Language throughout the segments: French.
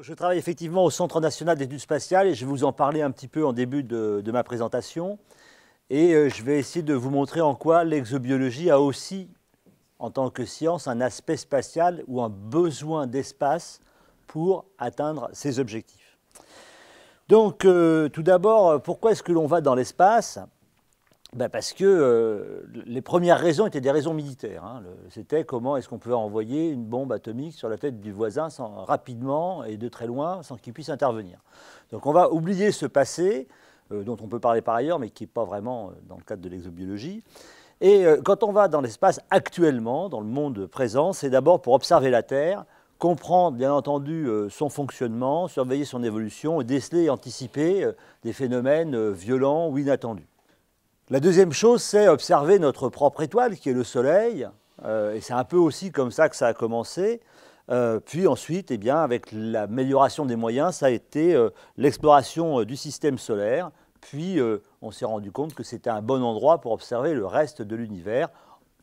Je travaille effectivement au Centre national d'études spatiales et je vais vous en parler un petit peu en début de, ma présentation. Et euh, je vais essayer de vous montrer en quoi l'exobiologie a aussi, en tant que science, un aspect spatial ou un besoin d'espace pour atteindre ses objectifs. Donc, euh, tout d'abord, pourquoi est-ce que l'on va dans l'espace bah, parce que euh, les premières raisons étaient des raisons militaires. Hein. C'était comment est-ce qu'on pouvait envoyer une bombe atomique sur la tête du voisin sans, rapidement et de très loin sans qu'il puisse intervenir. Donc on va oublier ce passé, euh, dont on peut parler par ailleurs, mais qui n'est pas vraiment euh, dans le cadre de l'exobiologie. Et quand on va dans l'espace actuellement, dans le monde présent, c'est d'abord pour observer la Terre, comprendre bien entendu son fonctionnement, surveiller son évolution, déceler et anticiper des phénomènes violents ou inattendus. La deuxième chose, c'est observer notre propre étoile, qui est le Soleil. Euh, et c'est un peu aussi comme ça que ça a commencé. Euh, puis ensuite, eh bien, avec l'amélioration des moyens, ça a été euh, l'exploration du système solaire. Puis on s'est rendu compte que c'était un bon endroit pour observer le reste de l'univers,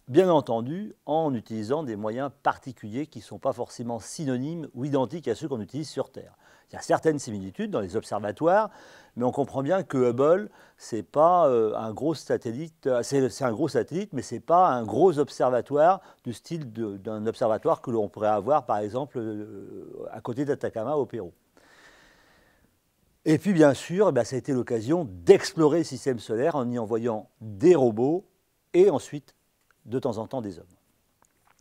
bien entendu en utilisant des moyens particuliers qui ne sont pas forcément synonymes ou identiques à ceux qu'on utilise sur Terre. Il y a certaines similitudes dans les observatoires, mais on comprend bien que Hubble, c'est pas euh, un gros satellite, euh, c'est un gros satellite, mais c'est pas un gros observatoire du style d'un observatoire que l'on pourrait avoir, par exemple, euh, à côté d'Atacama au Pérou. Et puis bien sûr, eh ben, ça a été l'occasion d'explorer le système solaire en y envoyant des robots et ensuite, de temps en temps, des hommes.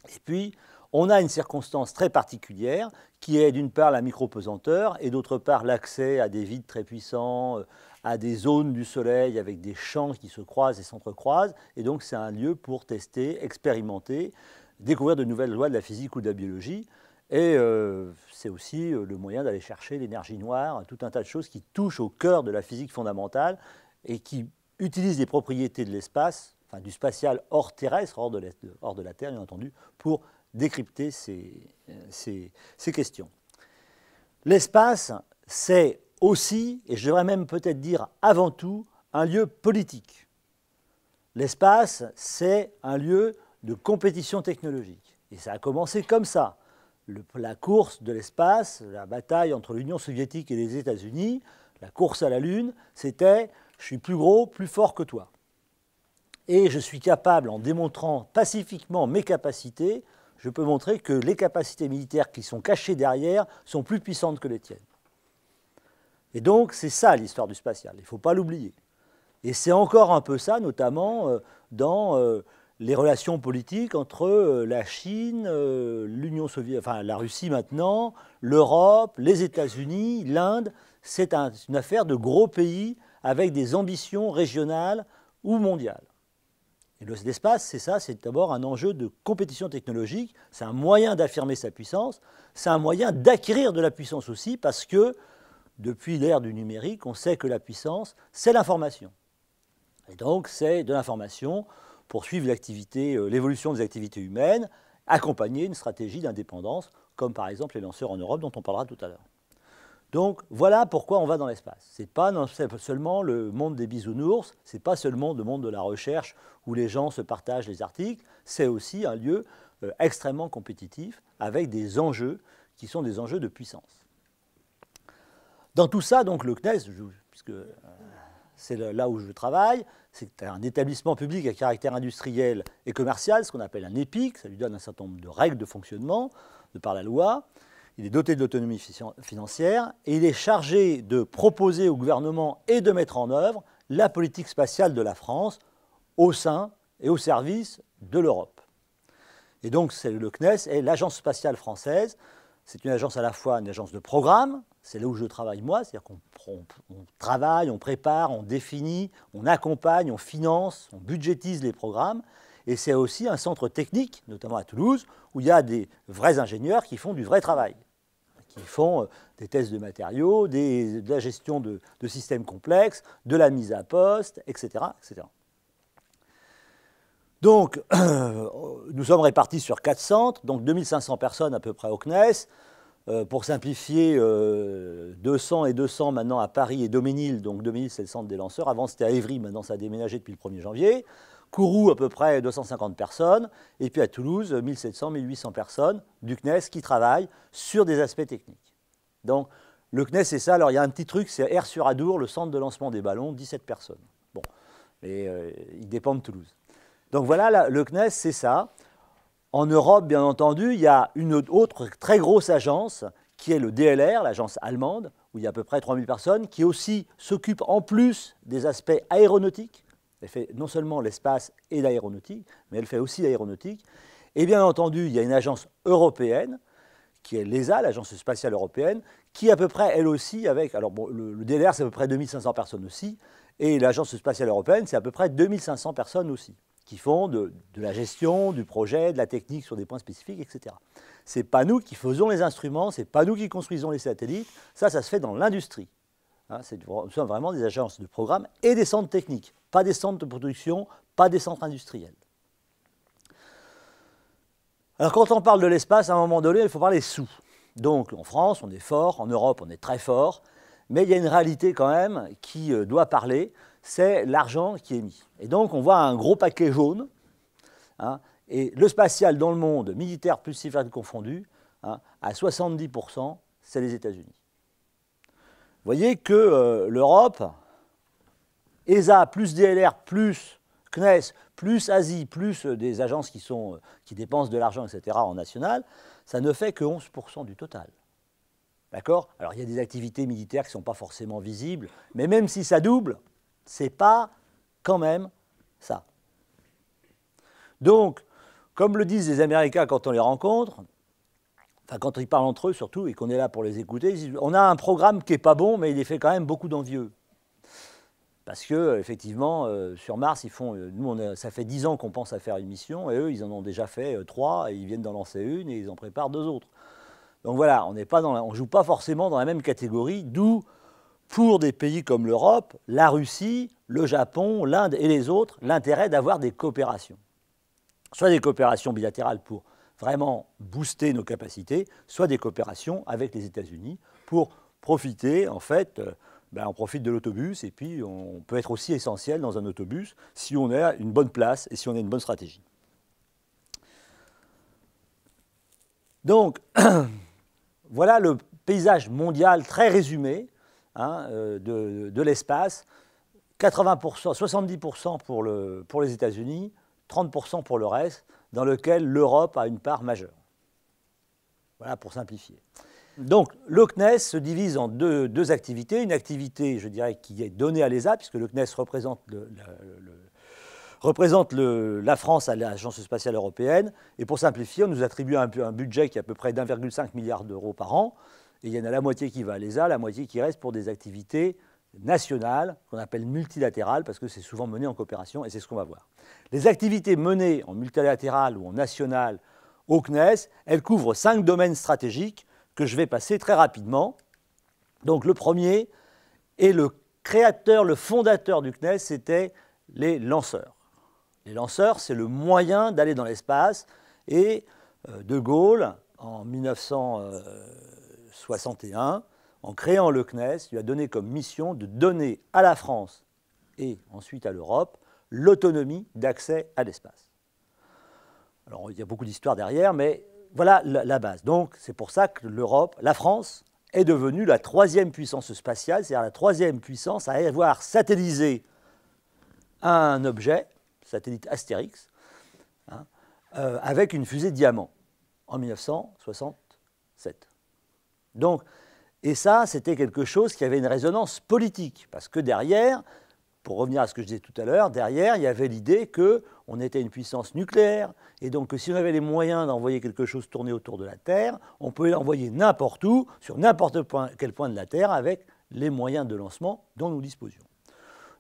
Et puis, on a une circonstance très particulière qui est d'une part la micro-pesanteur et d'autre part l'accès à des vides très puissants, euh, à des zones du soleil avec des champs qui se croisent et s'entrecroisent. Et donc c'est un lieu pour tester, expérimenter, découvrir de nouvelles lois de la physique ou de la biologie. Et euh, c'est aussi euh, le moyen d'aller chercher l'énergie noire, tout un tas de choses qui touchent au cœur de la physique fondamentale et qui utilisent les propriétés de l'espace, enfin du spatial hors terrestre, hors de la Terre bien entendu, pour décrypter euh, ces, questions. L'espace, c'est aussi, et je devrais même peut-être dire avant tout, un lieu politique. L'espace, c'est un lieu de compétition technologique. Et ça a commencé comme ça. la course de l'espace, la bataille entre l'Union soviétique et les États-Unis, la course à la Lune, c'était je suis plus gros, plus fort que toi. Et je suis capable, en démontrant pacifiquement mes capacités, je peux montrer que les capacités militaires qui sont cachées derrière sont plus puissantes que les tiennes. Et donc, c'est ça l'histoire du spatial, il ne faut pas l'oublier. Et c'est encore un peu ça, notamment euh, dans euh, les relations politiques entre euh, la Chine, l'Union soviétique, enfin la Russie maintenant, l'Europe, les États-Unis, l'Inde. C'est une affaire de gros pays avec des ambitions régionales ou mondiales. Et l'espace, c'est ça, c'est d'abord un enjeu de compétition technologique, c'est un moyen d'affirmer sa puissance, c'est un moyen d'acquérir de la puissance aussi, parce que depuis l'ère du numérique, on sait que la puissance, c'est l'information. Et donc, c'est de l'information pour suivre l'activité, euh, l'évolution des activités humaines, accompagner une stratégie d'indépendance, comme par exemple les lanceurs en Europe dont on parlera tout à l'heure. Donc voilà pourquoi on va dans l'espace. Ce n'est pas seulement le monde des bisounours, ce n'est pas seulement le monde de la recherche où les gens se partagent les articles, c'est aussi un lieu euh, extrêmement compétitif avec des enjeux qui sont des enjeux de puissance. Dans tout ça, donc euh, le CNES, puisque c'est là où je travaille, c'est un établissement public à caractère industriel et commercial, ce qu'on appelle un EPIC, ça lui donne un certain nombre de règles de fonctionnement de par la loi il est doté de l'autonomie financière et il est chargé de proposer au gouvernement et de mettre en œuvre la politique spatiale de la France au sein et au service de l'Europe. Et donc c'est le CNES est l'Agence spatiale française. C'est une agence à la fois une agence de programme, c'est là où je travaille moi, c'est-à-dire qu'on travaille, on prépare, on définit, on accompagne, on finance, on budgétise les programmes. Et c'est aussi un centre technique, notamment à Toulouse, où il y a des vrais ingénieurs qui font du vrai travail qui font euh, des tests de matériaux, de la gestion de, systèmes complexes, de la mise à poste, etc. etc. Donc, euh, nous sommes répartis sur quatre centres, donc 2500 personnes à peu près au CNES. Euh, pour simplifier, 200 et 200 maintenant à Paris et Doménil, donc Doménil c'est le centre des lanceurs. Avant c'était à Évry, maintenant ça a déménagé depuis le 1er janvier. Kourou, à peu près 250 personnes, et puis à Toulouse, 1700-1800 personnes du CNES qui travaillent sur des aspects techniques. Donc, le CNES, c'est ça. Alors, il y a un petit truc, c'est Air sur Adour, le centre de lancement des ballons, 17 personnes. Bon, mais euh, il dépend de Toulouse. Donc, voilà, le CNES, c'est ça. En Europe, bien entendu, il y a une autre très grosse agence qui est le DLR, l'agence allemande, où il y a à peu près 3000 personnes, qui aussi s'occupe en plus des aspects aéronautiques elle fait non seulement l'espace et l'aéronautique, mais elle fait aussi l'aéronautique. Et bien entendu, il y a une agence européenne, qui est l'ESA, l'Agence spatiale européenne, qui à peu près, elle aussi, avec... Alors le, DLR, c'est à peu près 2500 personnes aussi, et l'Agence spatiale européenne, c'est à peu près 2500 personnes aussi, qui font de, de, la gestion, du projet, de la technique sur des points spécifiques, etc. C'est pas nous qui faisons les instruments, c'est pas nous qui construisons les satellites, ça, ça se fait dans l'industrie. Hein, ce sont vraiment des agences de programme et des centres techniques, pas des centres de production, pas des centres industriels. Alors quand on parle de l'espace, à un moment donné, il faut parler sous. Donc en France, on est fort, en Europe, on est très fort, mais il y a une réalité quand même qui euh, doit parler, c'est l'argent qui est mis. Et donc on voit un gros paquet jaune, hein, et le spatial dans le monde, militaire plus civil confondu, hein, à 70%, c'est les États-Unis voyez que euh, l'Europe, ESA plus DLR plus CNES plus Asie plus euh, des agences qui, sont, euh, qui dépensent de l'argent, etc., en national, ça ne fait que 11% du total. D'accord Alors il y a des activités militaires qui ne sont pas forcément visibles, mais même si ça double, c'est pas quand même ça. Donc, comme le disent les Américains quand on les rencontre, quand ils parlent entre eux surtout et qu'on est là pour les écouter, on a un programme qui n'est pas bon, mais il fait quand même beaucoup d'envieux. Parce que effectivement, euh, sur Mars, ils font. Euh, nous, ça fait dix ans qu'on pense à faire une mission, et eux, ils en ont déjà fait 3, euh, trois, et ils viennent d'en lancer une, et ils en préparent deux autres. Donc voilà, on n'est pas dans, on joue pas forcément dans la même catégorie. D'où, pour des pays comme l'Europe, la Russie, le Japon, l'Inde et les autres, l'intérêt d'avoir des coopérations. Soit des coopérations bilatérales pour vraiment booster nos capacités, soit des coopérations avec les États-Unis pour profiter, en fait, euh, ben, on profite de l'autobus et puis on peut être aussi essentiel dans un autobus si on a une bonne place et si on a une bonne stratégie. Donc, voilà le paysage mondial très résumé hein, euh, de, l'espace. 80%, 70% pour, pour les États-Unis, 30% pour le reste dans lequel l'Europe a une part majeure. Voilà pour simplifier. Donc le CNES se divise en deux, deux activités. Une activité, je dirais, qui est donnée à l'ESA, puisque le représente, représente la France à l'Agence spatiale européenne. Et pour simplifier, on nous attribue un, un budget qui est à peu près d'1,5 milliard d'euros par an. Et il y en a la moitié qui va à l'ESA, la moitié qui reste pour des activités national, qu'on appelle multilatéral parce que c'est souvent mené en coopération, et c'est ce qu'on va voir. Les activités menées en multilatéral ou en national au CNES, elles couvrent cinq domaines stratégiques que je vais passer très rapidement. Donc le premier est le créateur, le fondateur du CNES, c'était les lanceurs. Les lanceurs, c'est le moyen d'aller dans l'espace, et euh, De Gaulle, en 1961, en créant le CNES, lui a donné comme mission de donner à la France et ensuite à l'Europe l'autonomie d'accès à l'espace. Alors il y a beaucoup d'histoires derrière, mais voilà la, base. Donc c'est pour ça que l'Europe, la France, est devenue la troisième puissance spatiale, c'est-à-dire la troisième puissance à avoir satellisé un objet, satellite Astérix, hein, euh, avec une fusée Diamant en 1967. Donc, et ça, c'était quelque chose qui avait une résonance politique, parce que derrière, pour revenir à ce que je disais tout à l'heure, derrière, il y avait l'idée que on était une puissance nucléaire, et donc que si on avait les moyens d'envoyer quelque chose tourner autour de la Terre, on pouvait l'envoyer n'importe où, sur n'importe quel point de la Terre, avec les moyens de lancement dont nous disposions.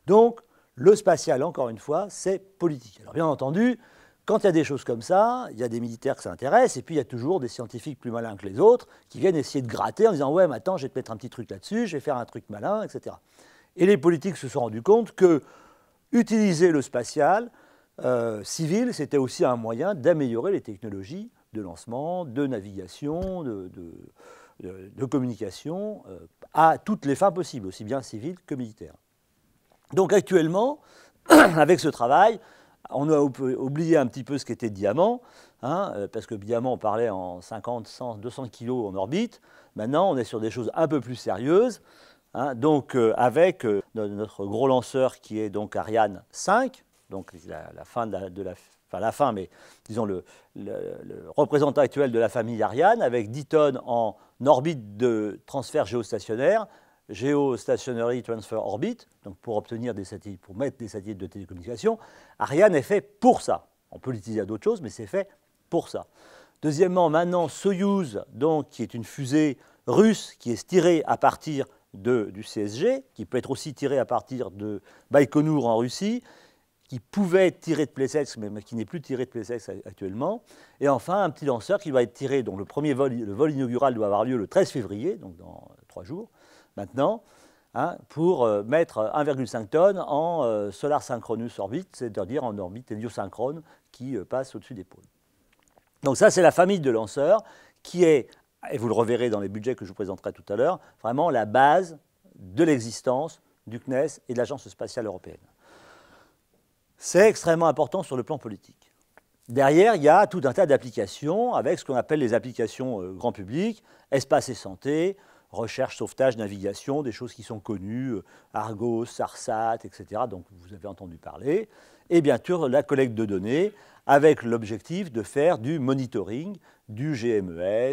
Donc, le spatial, encore une fois, c'est politique. Alors bien entendu, quand il y a des choses comme ça, il y a des militaires qui s'intéressent, et puis il y a toujours des scientifiques plus malins que les autres qui viennent essayer de gratter en disant Ouais, mais attends, je vais te mettre un petit truc là-dessus, je vais faire un truc malin, etc. Et les politiques se sont rendus compte que utiliser le spatial euh, civil, c'était aussi un moyen d'améliorer les technologies de lancement, de navigation, de, communication, euh, à toutes les fins possibles, aussi bien civiles que militaires. Donc actuellement, avec ce travail, on a oublié un petit peu ce qu'était diamant, hein, euh, parce que diamant, on parlait en 50, 100, 200 kilos en orbite. Maintenant, on est sur des choses un peu plus sérieuses. Hein. donc, euh, avec euh, notre gros lanceur qui est donc Ariane 5, donc la, fin de la, enfin la fin, mais disons le, représentant actuel de la famille Ariane, avec 10 tonnes en orbite de transfert géostationnaire Geostationary Transfer Orbit, donc pour obtenir des satellites, pour mettre des satellites de télécommunication, Ariane est fait pour ça. On peut l'utiliser à d'autres choses, mais c'est fait pour ça. Deuxièmement, maintenant, Soyuz, donc, qui est une fusée russe qui est tirée à partir de, du CSG, qui peut être aussi tirée à partir de Baïkonour en Russie, qui pouvait être tirée de Plesetsk, mais qui n'est plus tiré de Plesetsk actuellement. Et enfin, un petit lanceur qui va être tiré, donc le premier vol, le vol inaugural doit avoir lieu le 13 février, donc dans trois jours, maintenant, hein, pour euh, mettre 1,5 tonnes en euh, Solar Synchronous orbite, c'est-à-dire en orbite héliosynchrone qui euh, passe au-dessus des pôles. Donc ça, c'est la famille de lanceurs qui est, et vous le reverrez dans les budgets que je vous présenterai tout à l'heure, vraiment la base de l'existence du CNES et de l'Agence spatiale européenne. C'est extrêmement important sur le plan politique. Derrière, il y a tout un tas d'applications avec ce qu'on appelle les applications grand public, espace et santé, recherche, sauvetage, navigation, des choses qui sont connues, euh, Argos, Sarsat, etc. Donc vous avez entendu parler. Et bien sûr, la collecte de données avec l'objectif de faire du monitoring, du GMES,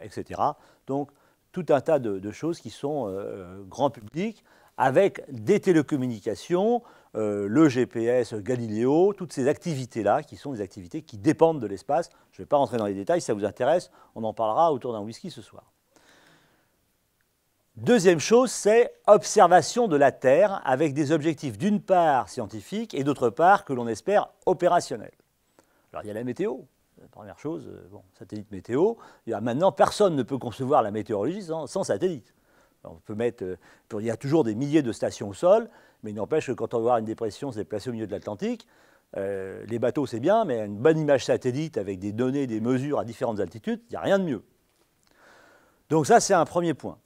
etc. Euh, donc tout un tas de, choses qui sont euh, grand public avec des télécommunications, le GPS, Galileo, toutes ces activités-là, qui sont des activités qui dépendent de l'espace. Je ne vais pas rentrer dans les détails, si ça vous intéresse, on en parlera autour d'un whisky ce soir. Deuxième chose, c'est observation de la Terre avec des objectifs d'une part scientifiques et d'autre part que l'on espère opérationnels. Alors il y a la météo, première chose, euh, satellite météo. Il y maintenant, personne ne peut concevoir la météorologie sans, satellite. On peut mettre, euh, il y a toujours des milliers de stations au sol, mais il n'empêche que quand on voit une dépression se déplacer au milieu de l'Atlantique, euh, les bateaux c'est bien, mais une bonne image satellite avec des données, des mesures à différentes altitudes, il n'y a rien de mieux. Donc ça c'est un premier point.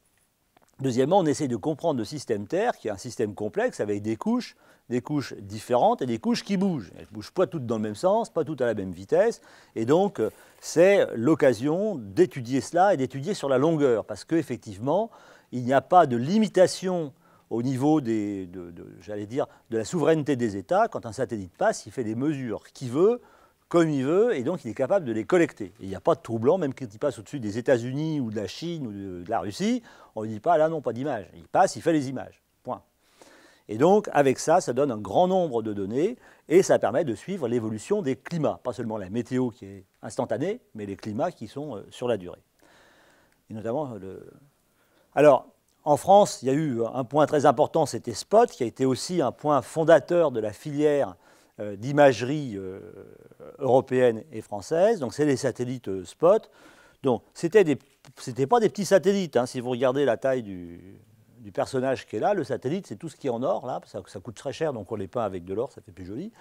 Deuxièmement, on essaie de comprendre le système Terre, qui est un système complexe avec des couches, des couches différentes et des couches qui bougent. Elles ne bougent pas toutes dans le même sens, pas toutes à la même vitesse. Et donc, euh, c'est l'occasion d'étudier cela et d'étudier sur la longueur, parce qu'effectivement, il n'y a pas de limitation au niveau des, de, j'allais dire, de la souveraineté des États. Quand un satellite passe, il fait des mesures qu'il veut comme il veut, et donc il est capable de les collecter. il n'y a pas de trou blanc, même quand il passe au-dessus des États-Unis ou de la Chine ou de, la Russie, on ne dit pas là non, pas d'image. Il passe, il fait les images. Point. Et donc avec ça, ça donne un grand nombre de données et ça permet de suivre l'évolution des climats, pas seulement la météo qui est instantanée, mais les climats qui sont euh, sur la durée. Et notamment euh, le. Alors. En France, il y a eu un point très important, c'était Spot, qui a été aussi un point fondateur de la filière euh, d'imagerie euh, européenne et française. Donc, c'est les satellites euh, Spot. Donc, c'était des, pas des petits satellites. Hein. Si vous regardez la taille du, du, personnage qui est là, le satellite, c'est tout ce qui est en or là. Ça, ça coûte très cher, donc on les peint avec de l'or, ça fait plus joli.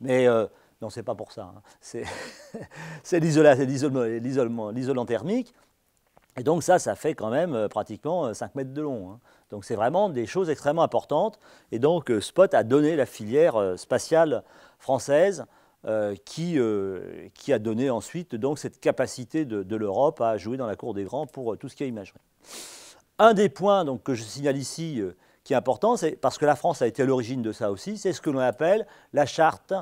Mais non, non, c'est pas pour ça. Hein. C'est, l'isolant, thermique. Et donc ça, ça fait quand même pratiquement 5 mètres de long. Hein. Donc c'est vraiment des choses extrêmement importantes. Et donc Spot a donné la filière spatiale française euh, euh, qui, a donné ensuite donc, cette capacité de, l'Europe à jouer dans la cour des grands pour euh, tout ce qui est imagerie. Un des points que je signale ici qui est important, c'est parce que la France a été à l'origine de ça aussi, c'est ce que l'on appelle la charte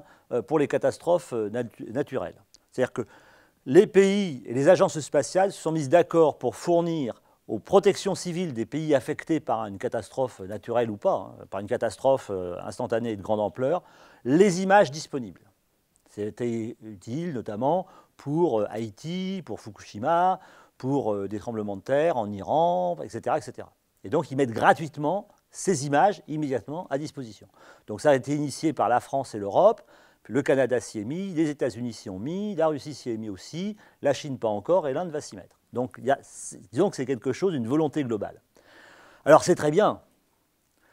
pour les catastrophes naturelles. C'est-à-dire que les pays et les agences spatiales se sont mises d'accord pour fournir aux protections civiles des pays affectés par une catastrophe naturelle ou pas, hein, par une catastrophe instantanée et de grande ampleur, les images disponibles. C'était utile notamment pour euh, Haïti, pour Fukushima, pour euh, des tremblements de terre en Iran, etc. etc. Et donc ils mettent gratuitement ces images immédiatement à disposition. Donc ça a été initié par la France et l'Europe, le Canada s'y est mis, les États-Unis s'y ont mis, la Russie s'y est mis aussi, la Chine pas encore, et l'Inde va s'y mettre. Donc disons que c'est quelque chose, une volonté globale. Alors c'est très bien,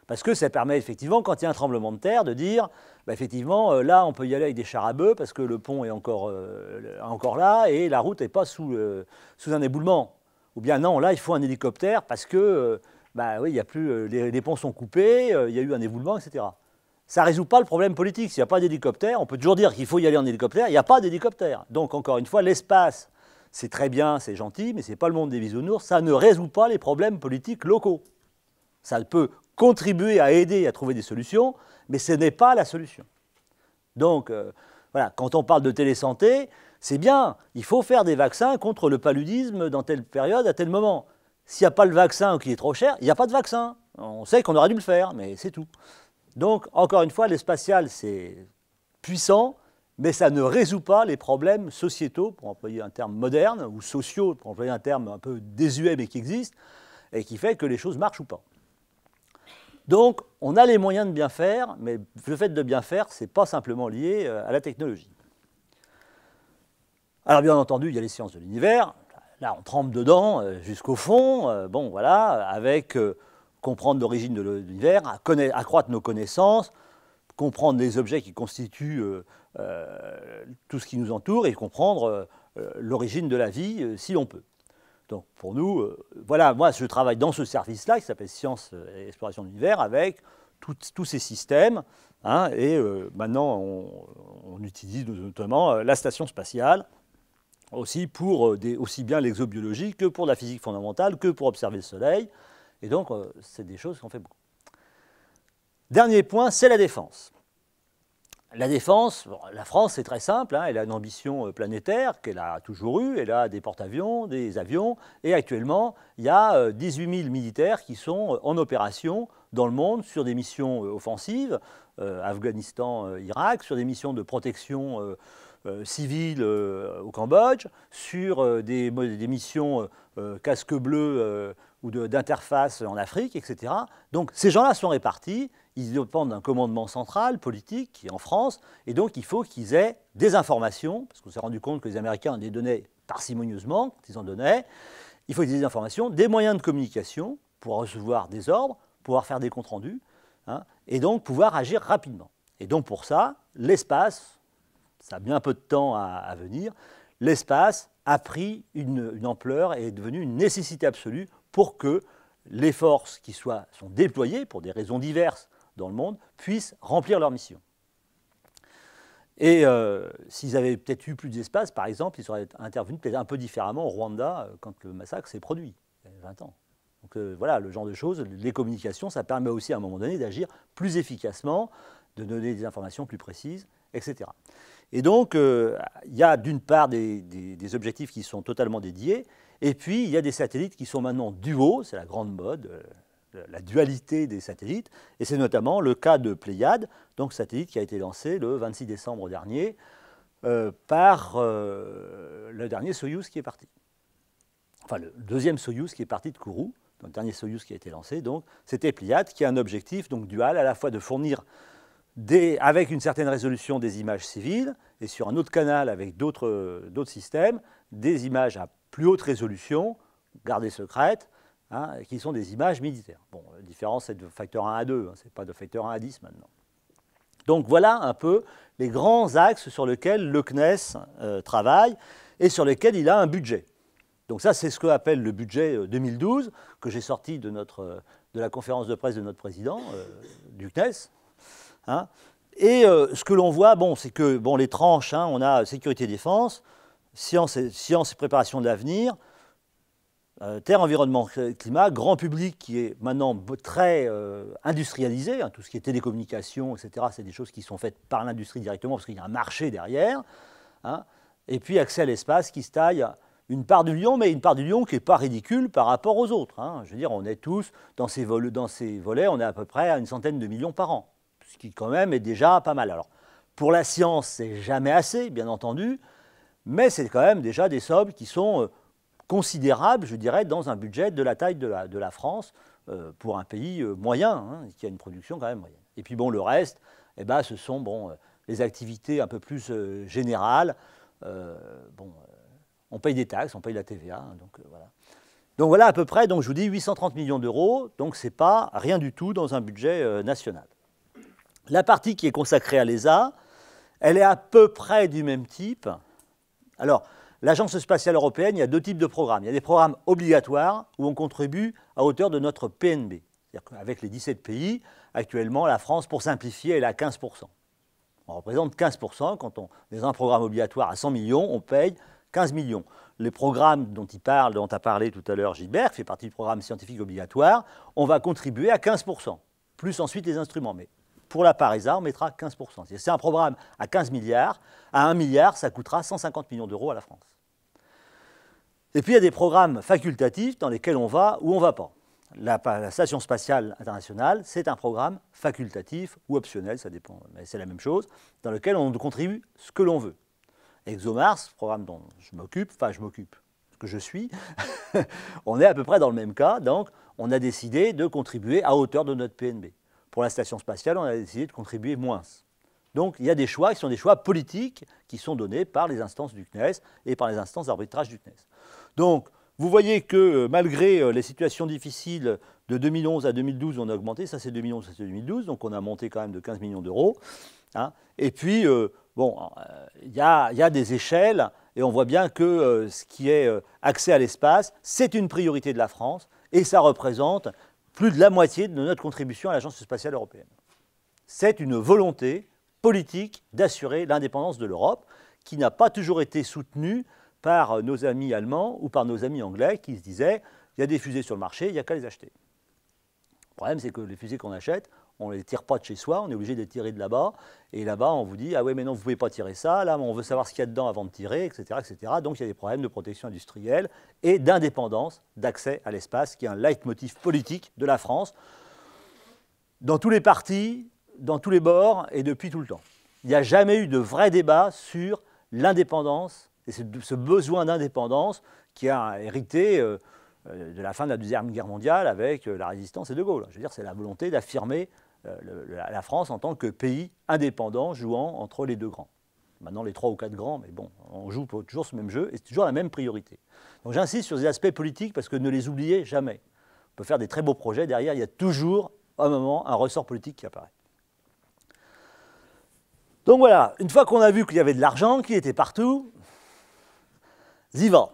parce que ça permet effectivement, quand il y a un tremblement de terre, de dire, bah, effectivement, euh, là, on peut y aller avec des charabeux parce que le pont est encore, euh, encore là et la route n'est pas sous, euh, sous un éboulement. Ou bien non, là, il faut un hélicoptère parce que bah oui, y a plus, les, ponts sont coupés, il y a eu un éboulement, etc. Ça ne résout pas le problème politique. S'il n'y a pas d'hélicoptère, on peut toujours dire qu'il faut y aller en hélicoptère, il n'y a pas d'hélicoptère. Donc, encore une fois, l'espace, c'est très bien, c'est gentil, mais ce n'est pas le monde des bisounours, ça ne résout pas les problèmes politiques locaux. Ça peut contribuer à aider à trouver des solutions, mais ce n'est pas la solution. Donc, euh, voilà, quand on parle de télésanté, c'est bien, il faut faire des vaccins contre le paludisme dans telle période, à tel moment. S'il n'y a pas le vaccin ou qu'il est trop cher, il n'y a pas de vaccin. On sait qu'on aurait dû le faire, mais c'est tout. Donc, encore une fois, l'espatial, c'est puissant, mais ça ne résout pas les problèmes sociétaux, pour employer un terme moderne, ou sociaux, pour employer un terme un peu désuet, mais qui existe, et qui fait que les choses marchent ou pas. Donc, on a les moyens de bien faire, mais le fait de bien faire, ce n'est pas simplement lié euh, à la technologie. Alors, bien entendu, il y a les sciences de l'univers. Là, on trempe dedans euh, jusqu'au fond. Euh, bon, voilà, avec comprendre l'origine de l'univers, accroître nos connaissances, comprendre les objets qui constituent tout ce qui nous entoure et comprendre l'origine de la vie si on peut. Donc pour nous, euh, voilà, moi je travaille dans ce service-là qui s'appelle Science et euh, Exploration de l'univers avec tous ces systèmes. Hein, et euh, maintenant, on, utilise notamment la station spatiale aussi pour des, aussi bien l'exobiologie que pour la physique fondamentale, que pour observer le Soleil. Et donc, c'est des choses qu'on fait beaucoup. Dernier point, c'est la défense. La défense, la France, c'est très simple, hein. elle a une ambition euh, planétaire qu'elle a toujours eue, elle a des porte-avions, des avions, et actuellement, il y a 18 euh, 000 militaires qui sont euh, en opération dans le monde sur des missions offensives, Afghanistan, Irak, sur des missions de protection civile au Cambodge, sur des, des, missions casque bleu ou d'interface en Afrique, etc. Donc ces gens-là sont répartis ils dépendent d'un commandement central, politique, qui est en France, et donc il faut qu'ils aient des informations, parce qu'on s'est rendu compte que les Américains en donnaient parcimonieusement, quand ils en donnaient, il faut qu'ils des informations, des moyens de communication pour recevoir des ordres, pouvoir faire des comptes rendus, hein, et donc pouvoir agir rapidement. Et donc pour ça, l'espace, ça a bien peu de temps à, venir, l'espace a pris une, ampleur et est devenu une nécessité absolue pour que les forces qui soient, sont déployées pour des raisons diverses dans le monde puissent remplir leur mission. Et euh, s'ils avaient peut-être eu plus d'espace, par exemple, ils auraient intervenus peut-être un peu différemment au Rwanda euh, quand le massacre s'est produit, il y a 20 ans. Donc euh, voilà, le genre de choses, les communications, ça permet aussi à un moment donné d'agir plus efficacement, de donner des informations plus précises, etc. Et donc, il y a d'une part des, des, objectifs qui sont totalement dédiés, et puis il y a des satellites qui sont maintenant haut, c'est la grande mode, la dualité des satellites, et c'est notamment le cas de Pléiade, donc satellite qui a été lancé le 26 décembre dernier euh, par euh, le dernier Soyouz qui est parti. Enfin, le deuxième Soyouz qui est parti de Kourou, le dernier Soyouz qui a été lancé, donc c'était Pléiade, qui a un objectif donc dual, à la fois de fournir avec une certaine résolution des images civiles, et sur un autre canal avec d'autres systèmes, des images à plus haute résolution, gardées secrètes, Hein, qui sont des images militaires. Bon, la différence c'est de facteur 1 à 2, ce n'est pas de facteur 1 à 10 maintenant. Donc voilà un peu les grands axes sur lesquels le CNES euh, travaille et sur lesquels il a un budget. Donc ça, c'est ce que appelle le budget 2012, euh, que j'ai sorti euh, de, la conférence de presse de notre président, du CNES. Hein. Et ce que l'on voit, c'est que les tranches, hein, on a sécurité-défense, science et préparation de l'avenir, euh, terre, environnement, euh, climat, grand public qui est maintenant très euh, industrialisé, hein, tout ce qui est télécommunications, etc., c'est des choses qui sont faites par l'industrie directement parce qu'il y a un marché derrière. Hein. et puis accès à l'espace qui se taille une part du lion, mais une part du lion qui n'est pas ridicule par rapport aux autres. Hein. Je veux dire, on est tous, dans ces, dans ces volets, on est à peu près à une centaine de millions par an, ce qui quand même est déjà pas mal. Alors, pour la science, c'est jamais assez, bien entendu, mais c'est quand même déjà des sommes qui sont considérable, je dirais, dans un budget de la taille de la, France euh, pour un pays euh, moyen, hein, qui a une production quand même moyenne. Et puis bon, le reste, eh ben, ce sont bon, euh, les activités un peu plus générales. bon, on paye des taxes, on paye la TVA, hein, donc voilà. Donc voilà à peu près, donc je vous dis 830 millions d'euros, donc c'est pas rien du tout dans un budget national. La partie qui est consacrée à l'ESA, elle est à peu près du même type. Alors, L'Agence spatiale européenne, il y a deux types de programmes. Il y a des programmes obligatoires où on contribue à hauteur de notre PNB. C'est-à-dire Avec les 17 pays, actuellement, la France, pour simplifier, elle est à 15%. On représente 15%. Quand on est un programme obligatoire à 100 millions, on paye 15 millions. Les programmes dont il parle, dont a parlé tout à l'heure Gilbert, fait partie du programme scientifique obligatoire, on va contribuer à 15%, plus ensuite les instruments. Mais pour la Parisa, on mettra 15%. C'est un programme à 15 milliards. À 1 milliard, ça coûtera 150 millions d'euros à la France. Et puis il y a des programmes facultatifs dans lesquels on va ou on ne va pas. La, Station spatiale internationale, c'est un programme facultatif ou optionnel, ça dépend, mais c'est la même chose, dans lequel on contribue ce que l'on veut. ExoMars, programme dont je m'occupe, enfin je m'occupe, que je suis, on est à peu près dans le même cas, donc on a décidé de contribuer à hauteur de notre PNB. Pour la Station spatiale, on a décidé de contribuer moins. Donc il y a des choix qui sont des choix politiques qui sont donnés par les instances du CNES et par les instances d'arbitrage du CNES. Donc, vous voyez que euh, malgré euh, les situations difficiles de 2011 à 2012, on a augmenté, ça c'est 2011, ça c'est 2012, donc on a monté quand même de 15 millions d'euros. Hein. Et puis, euh, bon, il y, a des échelles, et on voit bien que ce qui est accès à l'espace, c'est une priorité de la France, et ça représente plus de la moitié de notre contribution à l'Agence spatiale européenne. C'est une volonté politique d'assurer l'indépendance de l'Europe, qui n'a pas toujours été soutenue par nos amis allemands ou par nos amis anglais qui se disaient il y a des fusées sur le marché, il n'y a qu'à les acheter. Le problème, c'est que les fusées qu'on achète, on ne les tire pas de chez soi, on est obligé de les tirer de là-bas. Et là-bas, on vous dit ah oui, mais non, vous ne pouvez pas tirer ça, là, on veut savoir ce qu'il y a dedans avant de tirer, etc., etc. Donc il y a des problèmes de protection industrielle et d'indépendance, d'accès à l'espace, qui est un leitmotiv politique de la France dans tous les partis, dans tous les bords et depuis tout le temps. Il n'y a jamais eu de vrai débat sur l'indépendance et c'est ce besoin d'indépendance qui a hérité euh, euh, de la fin de la Deuxième Guerre mondiale avec euh, la résistance et De Gaulle. Je veux dire, c'est la volonté d'affirmer la France en tant que pays indépendant jouant entre les deux grands. Maintenant, les trois ou quatre grands, mais bon, on joue toujours ce même jeu et c'est toujours la même priorité. Donc j'insiste sur les aspects politiques parce que ne les oubliez jamais. On peut faire des très beaux projets, derrière, il y a toujours, un moment, un ressort politique qui apparaît. Donc voilà, une fois qu'on a vu qu'il y avait de l'argent, qui était partout, Ziva.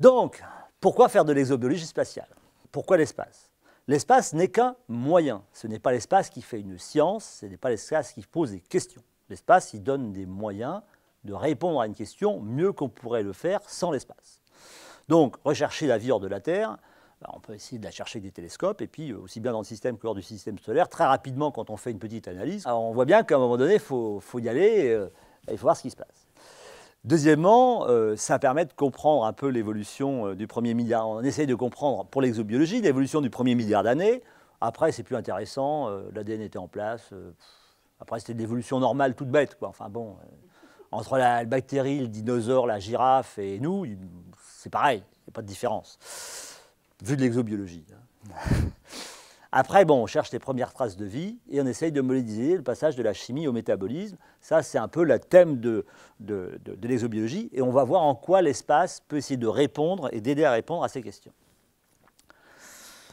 Donc, pourquoi faire de l'exobiologie spatiale Pourquoi l'espace L'espace n'est qu'un moyen. Ce n'est pas l'espace qui fait une science, ce n'est pas l'espace qui pose des questions. L'espace, il donne des moyens de répondre à une question mieux qu'on pourrait le faire sans l'espace. Donc, rechercher la vie hors de la Terre, on peut essayer de la chercher avec des télescopes, et puis euh, aussi bien dans le système que hors du système solaire, très rapidement quand on fait une petite analyse, on voit bien qu'à un moment donné, il faut, faut, y aller, euh, et il faut voir ce qui se passe. Deuxièmement, euh, ça permet de comprendre un peu l'évolution euh, du premier milliard. On essaye de comprendre, pour l'exobiologie, l'évolution du premier milliard d'années. Après, c'est plus intéressant, euh, l'ADN était en place. après, c'était de l'évolution normale, toute bête. Quoi. Enfin bon, entre la, bactérie, le dinosaure, la girafe et nous, c'est pareil, il n'y a pas de différence, vu de l'exobiologie. Hein. Après, bon, on cherche les premières traces de vie et on essaye de modéliser le passage de la chimie au métabolisme. Ça, c'est un peu le thème de, de, l'exobiologie et on va voir en quoi l'espace peut essayer de répondre et d'aider à répondre à ces questions.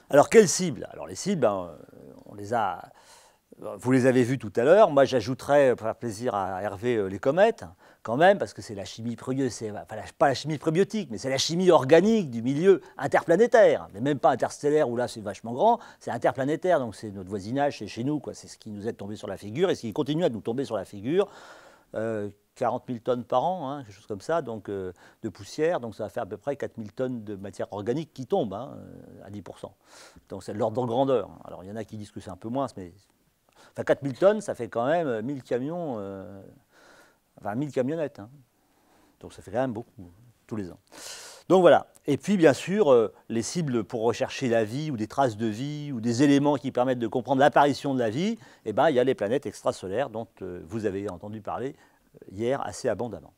Alors, quelles cibles Alors, les cibles, hein, on les a, vous les avez vues tout à l'heure. Moi, j'ajouterais, pour faire plaisir à Hervé, euh, les comètes quand même, parce que c'est la chimie c'est pas la chimie prébiotique, mais c'est la chimie organique du milieu interplanétaire, mais même pas interstellaire, où là c'est vachement grand, c'est interplanétaire, donc c'est notre voisinage, c'est chez nous, c'est ce qui nous est tombé sur la figure, et ce qui continue à nous tomber sur la figure. 40 euh, 000 tonnes par an, hein, quelque chose comme ça, donc euh, de poussière, donc ça va faire à peu près 4 000 tonnes de matière organique qui tombe hein, euh, à 10 Donc c'est l'ordre de grandeur. Alors il y en a qui disent que c'est un peu moins, mais enfin 4 000 tonnes, ça fait quand même 000 camions. 20 000 camionnettes. Hein. Donc ça fait quand même beaucoup, tous les ans. Donc voilà. Et puis bien sûr, euh, les cibles pour rechercher la vie ou des traces de vie ou des éléments qui permettent de comprendre l'apparition de la vie, eh bien, il y a les planètes extrasolaires dont euh, vous avez entendu parler euh, hier assez abondamment.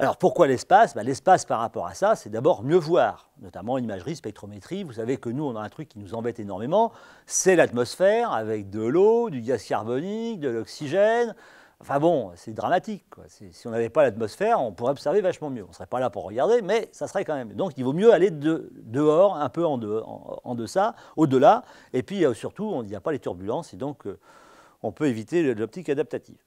Alors pourquoi l'espace ben, L'espace par rapport à ça, c'est d'abord mieux voir, notamment imagerie spectrométrie. Vous savez que nous, on a un truc qui nous embête énormément, c'est l'atmosphère avec de l'eau, du gaz carbonique, de l'oxygène, Enfin bon, c'est dramatique. Si on n'avait pas l'atmosphère, on pourrait observer vachement mieux. On ne serait pas là pour regarder, mais ça serait quand même. Donc il vaut mieux aller dehors, un peu en, deçà, au-delà. Et puis euh, surtout, il n'y a pas les turbulences, et donc euh, on peut éviter l'optique adaptative.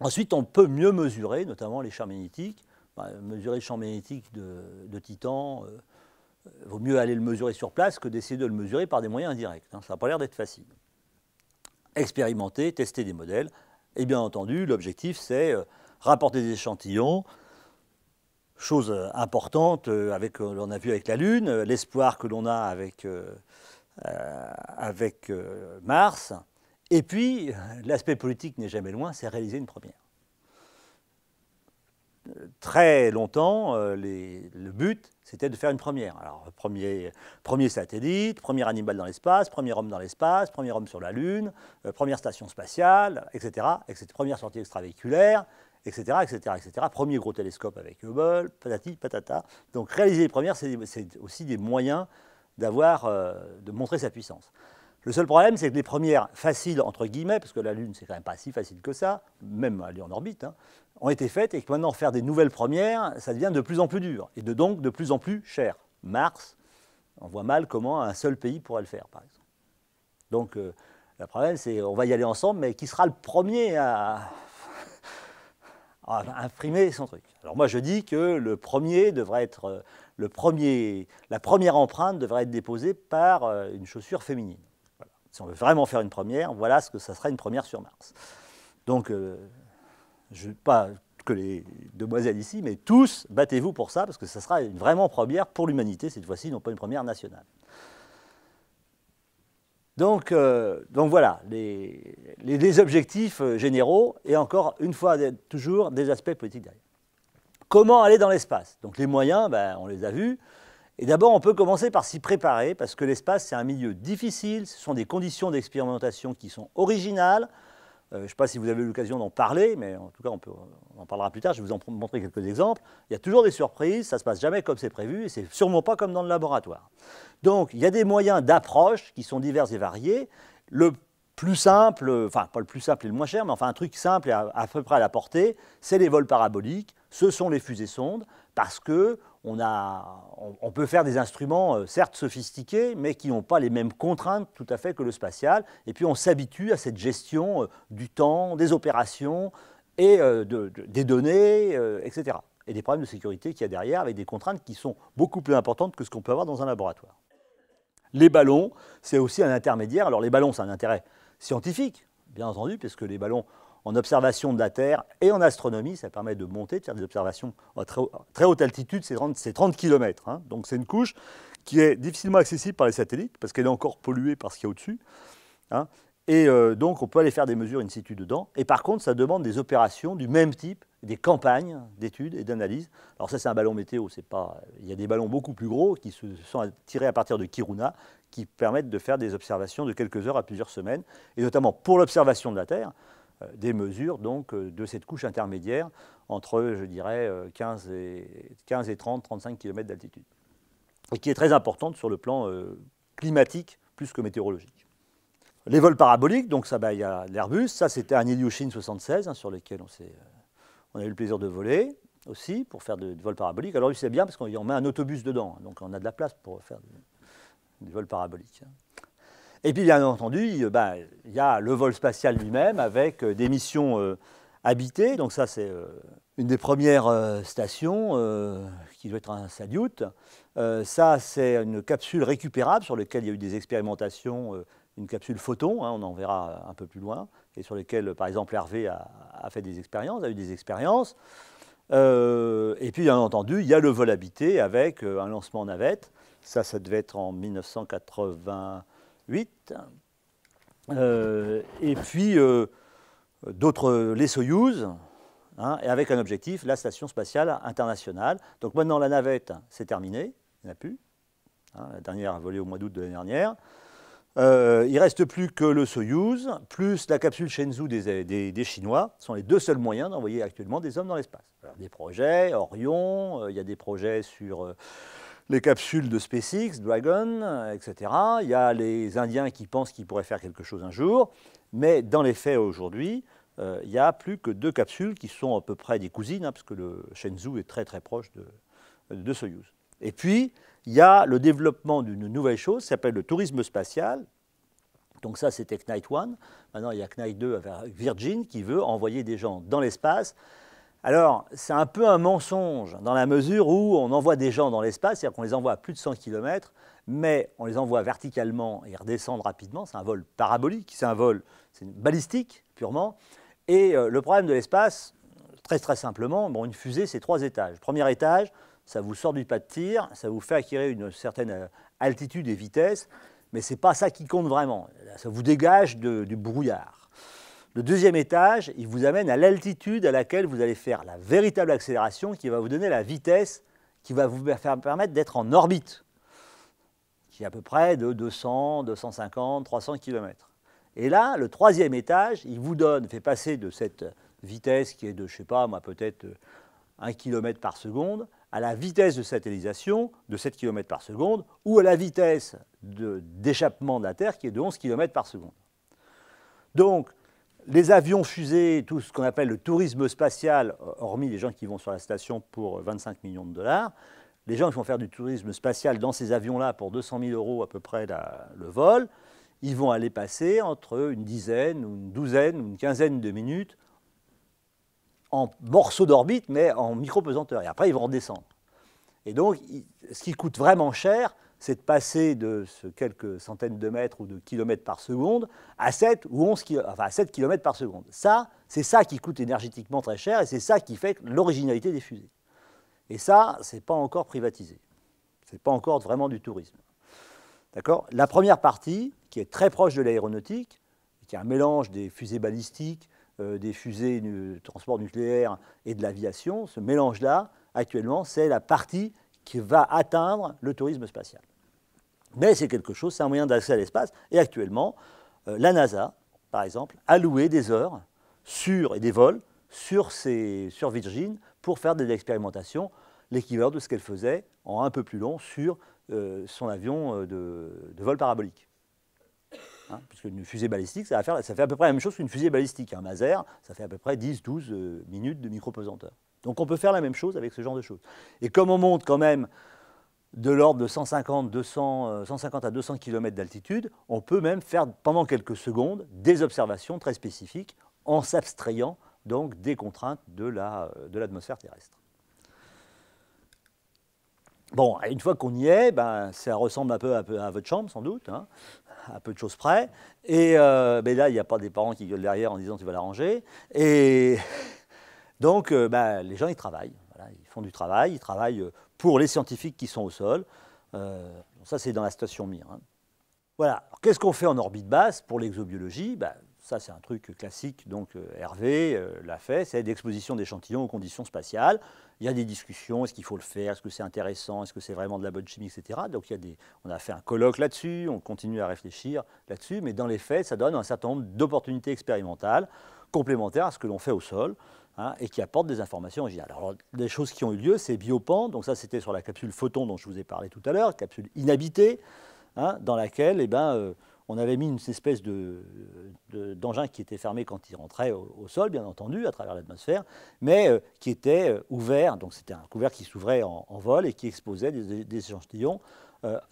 Ensuite, on peut mieux mesurer, notamment les champs magnétiques. Bah, mesurer le champ magnétique de, Titan, il euh, vaut mieux aller le mesurer sur place que d'essayer de le mesurer par des moyens indirects. Hein. Ça n'a pas l'air d'être facile. Expérimenter, tester des modèles, et bien entendu, l'objectif, c'est euh, rapporter des échantillons, chose euh, importante euh, avec l'on a vu avec la Lune, l'espoir que l'on a avec, avec Mars, et puis l'aspect politique n'est jamais loin, c'est réaliser une première. Très longtemps, le but, c'était de faire une première. premier, satellite, premier animal dans l'espace, premier homme dans l'espace, premier homme sur la Lune, euh, première station spatiale, etc., etc., première sortie extravéhiculaire, etc., etc., etc., premier gros télescope avec Hubble, patati, patata. Donc, réaliser les premières, c'est aussi des moyens d'avoir, euh, de montrer sa puissance. Le seul problème, c'est que les premières faciles, entre guillemets, parce que la Lune, c'est quand même pas si facile que ça, même aller en orbite, hein, ont été faites et que maintenant, faire des nouvelles premières, ça devient de plus en plus dur et de, donc de plus en plus cher. Mars, on voit mal comment un seul pays pourrait le faire, par exemple. Donc, la euh, le problème, c'est on va y aller ensemble, mais qui sera le premier à, à imprimer son truc Alors moi, je dis que le premier devrait être euh, le premier, la première empreinte devrait être déposée par euh, une chaussure féminine si on veut vraiment faire une première, voilà ce que ça sera une première sur Mars. Donc, euh, je, pas que les demoiselles ici, mais tous, battez-vous pour ça, parce que ça sera une vraiment première pour l'humanité, cette fois-ci, non pas une première nationale. Donc, euh, voilà, les, objectifs euh, généraux, et encore une fois, toujours des aspects politiques derrière. Comment aller dans l'espace Donc les moyens, ben, on les a vus. Et d'abord, on peut commencer par s'y préparer, parce que l'espace, c'est un milieu difficile, ce sont des conditions d'expérimentation qui sont originales. Euh, je ne sais pas si vous avez eu l'occasion d'en parler, mais en tout cas, on, peut, en parlera plus tard, je vais vous en montrer quelques exemples. Il y a toujours des surprises, ça ne se passe jamais comme c'est prévu, et c'est sûrement pas comme dans le laboratoire. Donc, il y a des moyens d'approche qui sont divers et variés. Le plus simple, enfin pas le plus simple et le moins cher, mais enfin un truc simple et à, à peu près à la portée, c'est les vols paraboliques, ce sont les fusées sondes, parce que on, a, on, peut faire des instruments, euh, certes sophistiqués, mais qui n'ont pas les mêmes contraintes tout à fait que le spatial. Et puis on s'habitue à cette gestion euh, du temps, des opérations et euh, des données, etc. Et des problèmes de sécurité qu'il y a derrière avec des contraintes qui sont beaucoup plus importantes que ce qu'on peut avoir dans un laboratoire. Les ballons, c'est aussi un intermédiaire. Alors les ballons, c'est un intérêt scientifique, bien entendu, puisque les ballons, en observation de la Terre et en astronomie. Ça permet de monter, de faire des observations à très, haute altitude, c'est 30, km. Hein. Donc c'est une couche qui est difficilement accessible par les satellites parce qu'elle est encore polluée par ce qu'il y a au-dessus. Hein. Et euh, donc on peut aller faire des mesures in situ dedans. Et par contre, ça demande des opérations du même type, des campagnes d'études et d'analyses. Alors ça c'est un ballon météo, pas. Il y a des ballons beaucoup plus gros qui se sont tirés à partir de Kiruna, qui permettent de faire des observations de quelques heures à plusieurs semaines, et notamment pour l'observation de la Terre. Euh, des mesures donc, euh, de cette couche intermédiaire entre, je dirais, 15 euh, et, 30, 35 km d'altitude, et qui est très importante sur le plan climatique plus que météorologique. Les vols paraboliques, donc ça, bah, il y a l'Airbus, ça c'était un Ilyushin 76 hein, sur lequel on, a eu le plaisir de voler aussi pour faire des vols paraboliques. Alors c'est bien parce qu'on met un autobus dedans, hein, donc on a de la place pour faire des, vols paraboliques. Hein. Et puis, bien entendu, euh, bah, il y a le vol spatial lui-même avec euh, des missions euh, habitées. Donc, ça, c'est une des premières stations qui doit être un Salyut. ça, c'est une capsule récupérable sur laquelle il y a eu des expérimentations, une capsule photon, hein, on en verra un peu plus loin, et sur laquelle, par exemple, Hervé a, fait des expériences, a eu des expériences. et puis, bien entendu, il y a le vol habité avec un lancement navette. Ça, ça devait être en 1980. 8. Euh, et puis euh, d'autres, les Soyouz, hein, et avec un objectif, la Station spatiale internationale. Donc maintenant, la navette, c'est terminé, il n'y en a plus. Hein, la dernière a volé au mois d'août de l'année dernière. Euh, il ne reste plus que le Soyouz, plus la capsule Shenzhou des, des, des Chinois. sont les deux seuls moyens d'envoyer actuellement des hommes dans l'espace. Des projets, Orion, il y a des projets sur les capsules de SpaceX, Dragon, etc. Il y a les Indiens qui pensent qu'ils pourraient faire quelque chose un jour, mais dans les faits aujourd'hui, euh, il n'y a plus que deux capsules qui sont à peu près des cousines, hein, parce que le Shenzhou est très très proche de, de Soyuz. Et puis, il y a le développement d'une nouvelle chose, ça s'appelle le tourisme spatial. Donc ça, c'était Knight 1. Maintenant, il y a Knight 2 avec Virgin qui veut envoyer des gens dans l'espace alors, c'est un peu un mensonge, dans la mesure où on envoie des gens dans l'espace, c'est-à-dire qu'on les envoie à plus de 100 km, mais on les envoie verticalement et redescendent rapidement. C'est un vol parabolique, c'est un vol c'est une balistique purement. Et euh, le problème de l'espace, très très simplement, bon, une fusée, c'est trois étages. Premier étage, ça vous sort du pas de tir, ça vous fait acquérir une certaine euh, altitude et vitesse, mais ce n'est pas ça qui compte vraiment. Ça vous dégage du brouillard. Le deuxième étage, il vous amène à l'altitude à laquelle vous allez faire la véritable accélération qui va vous donner la vitesse qui va vous permettre d'être en orbite, qui est à peu près de 200, 250, 300 km. Et là, le troisième étage, il vous donne, fait passer de cette vitesse qui est de, je ne sais pas, moi peut-être 1 euh, km par seconde, à la vitesse de satellisation de 7 km par seconde, ou à la vitesse d'échappement de, de la Terre qui est de 11 km par seconde. Donc, les avions, fusées, tout ce qu'on appelle le tourisme spatial, hormis les gens qui vont sur la station pour 25 millions de dollars, les gens qui vont faire du tourisme spatial dans ces avions-là pour 200 000 euros à peu près le vol, ils vont aller passer entre une dizaine ou une douzaine ou une quinzaine de minutes en morceaux d'orbite, mais en micro-pesanteur. Et après, ils vont redescendre. Et donc, ce qui coûte vraiment cher, c'est de passer de ce quelques centaines de mètres ou de kilomètres par seconde à 7 ou 11 enfin à 7 km par seconde. Ça, c'est ça qui coûte énergétiquement très cher et c'est ça qui fait l'originalité des fusées. Et ça, ce n'est pas encore privatisé. Ce n'est pas encore vraiment du tourisme. D'accord La première partie, qui est très proche de l'aéronautique, qui est un mélange des fusées balistiques, euh, des fusées de transport nucléaire et de l'aviation, ce mélange-là, actuellement, c'est la partie qui va atteindre le tourisme spatial mais c'est quelque chose, c'est un moyen d'accès à l'espace. Et actuellement, euh, la NASA, par exemple, a loué des heures sur, et des vols sur, sur Virgin pour faire des expérimentations, l'équivalent de ce qu'elle faisait en un peu plus long sur euh, son avion euh, de, vol parabolique. Hein, puisque une fusée balistique, ça, fait à peu près la même chose qu'une fusée balistique. Un maser, ça fait à peu près 10-12 minutes de micro-pesanteur. Donc on peut faire la même chose avec ce genre de choses. Et comme on monte quand même de l'ordre de 150, euh, à 200 km d'altitude, on peut même faire pendant quelques secondes des observations très spécifiques en s'abstrayant donc des contraintes de euh, l'atmosphère terrestre. Bon, une fois qu'on y est, ben, ça ressemble un peu à, votre chambre sans doute, hein, à peu de choses près. Et euh, ben là, il n'y a pas des parents qui gueulent derrière en disant tu vas la ranger. Et donc, ben, les gens, ils travaillent. ils font du travail, ils travaillent pour les scientifiques qui sont au sol. Euh, ça, c'est dans la station Mir. Hein. Voilà. Qu'est-ce qu'on fait en orbite basse pour l'exobiologie bah, Ça, c'est un truc classique. Donc, euh, Hervé euh, l'a fait c'est l'exposition d'échantillons aux conditions spatiales. Il y a des discussions est-ce qu'il faut le faire Est-ce que c'est intéressant Est-ce que c'est vraiment de la bonne chimie, etc. Donc, on a fait un colloque là-dessus on continue à réfléchir là-dessus. Mais dans les faits, ça donne un certain nombre d'opportunités expérimentales complémentaires à ce que l'on fait au sol. Hein, et qui apporte des informations originales. Alors, les choses qui ont eu lieu, c'est Biopan, donc ça c'était sur la capsule photon dont je vous ai parlé tout à l'heure, capsule inhabitée, hein, dans laquelle eh ben, euh, on avait mis une espèce d'engin qui était fermé quand il rentrait au, sol, bien entendu, à travers l'atmosphère, mais euh, qui était euh, ouvert, donc c'était un couvert qui s'ouvrait en, vol et qui exposait des, échantillons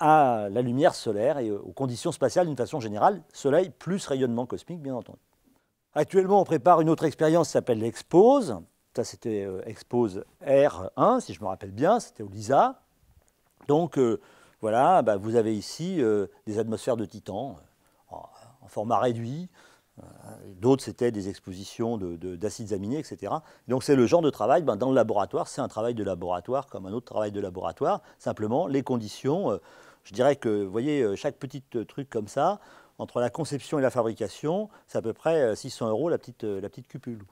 à la lumière solaire et aux conditions spatiales d'une façon générale, soleil plus rayonnement cosmique, bien entendu. Actuellement, on prépare une autre expérience qui s'appelle l'Expose. Ça, c'était euh, Expose R1, si je me rappelle bien, c'était au LISA. Donc, euh, voilà, bah, vous avez ici euh, des atmosphères de Titan en, format réduit. D'autres, c'était des expositions d'acides de, aminés, etc. Donc, c'est le genre de travail ben, dans le laboratoire. C'est un travail de laboratoire comme un autre travail de laboratoire. Simplement, les conditions, je dirais que, vous voyez, chaque petit truc comme ça, entre la conception et la fabrication, c'est à peu près 600 euh, euros la petite, euh, la petite cupule.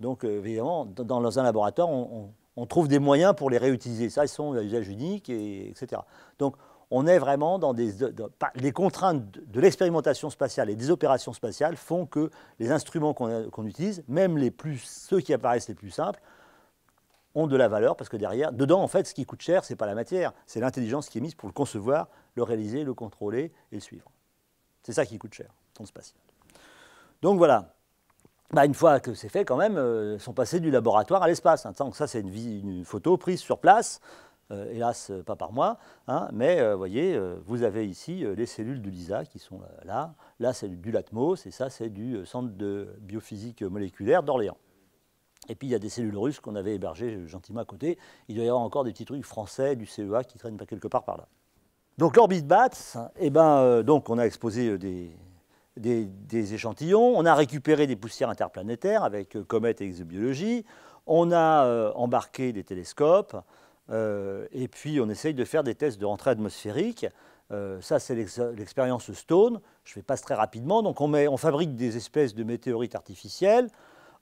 Donc, euh, évidemment, dans un laboratoire, on, trouve des moyens pour les réutiliser. Ça, ils sont à usage unique, et, etc. Donc, on est vraiment dans des... les contraintes de, l'expérimentation spatiale et des opérations spatiales font que les instruments qu'on utilise, même les plus, ceux qui apparaissent les plus simples, ont de la valeur parce que derrière, dedans, en fait, ce qui coûte cher, ce n'est pas la matière, c'est l'intelligence qui est mise pour le concevoir, le réaliser, le contrôler et le suivre. C'est ça qui coûte cher, spatial. Donc voilà. Bah, une fois que c'est fait, quand même, ils euh, sont passés du laboratoire à l'espace. Hein, donc ça, c'est une, photo prise sur place, euh, hélas pas par moi, hein, mais euh, vous voyez, vous avez ici les cellules de LISA qui sont là. Là, c'est du LATMOS et ça, c'est du Centre de biophysique moléculaire d'Orléans. Et puis il y a des cellules russes qu'on avait hébergées gentiment à côté. Il doit y avoir encore des petits trucs français du CEA qui traînent quelque part par là. Donc l'orbite BATS, eh ben, euh, donc on a exposé euh, des, échantillons, on a récupéré des poussières interplanétaires avec comète euh, comètes et exobiologie, on a embarqué des télescopes, et puis on essaye de faire des tests de rentrée atmosphérique. ça, c'est l'expérience Stone. Je vais passer très rapidement. Donc on fabrique des espèces de météorites artificielles,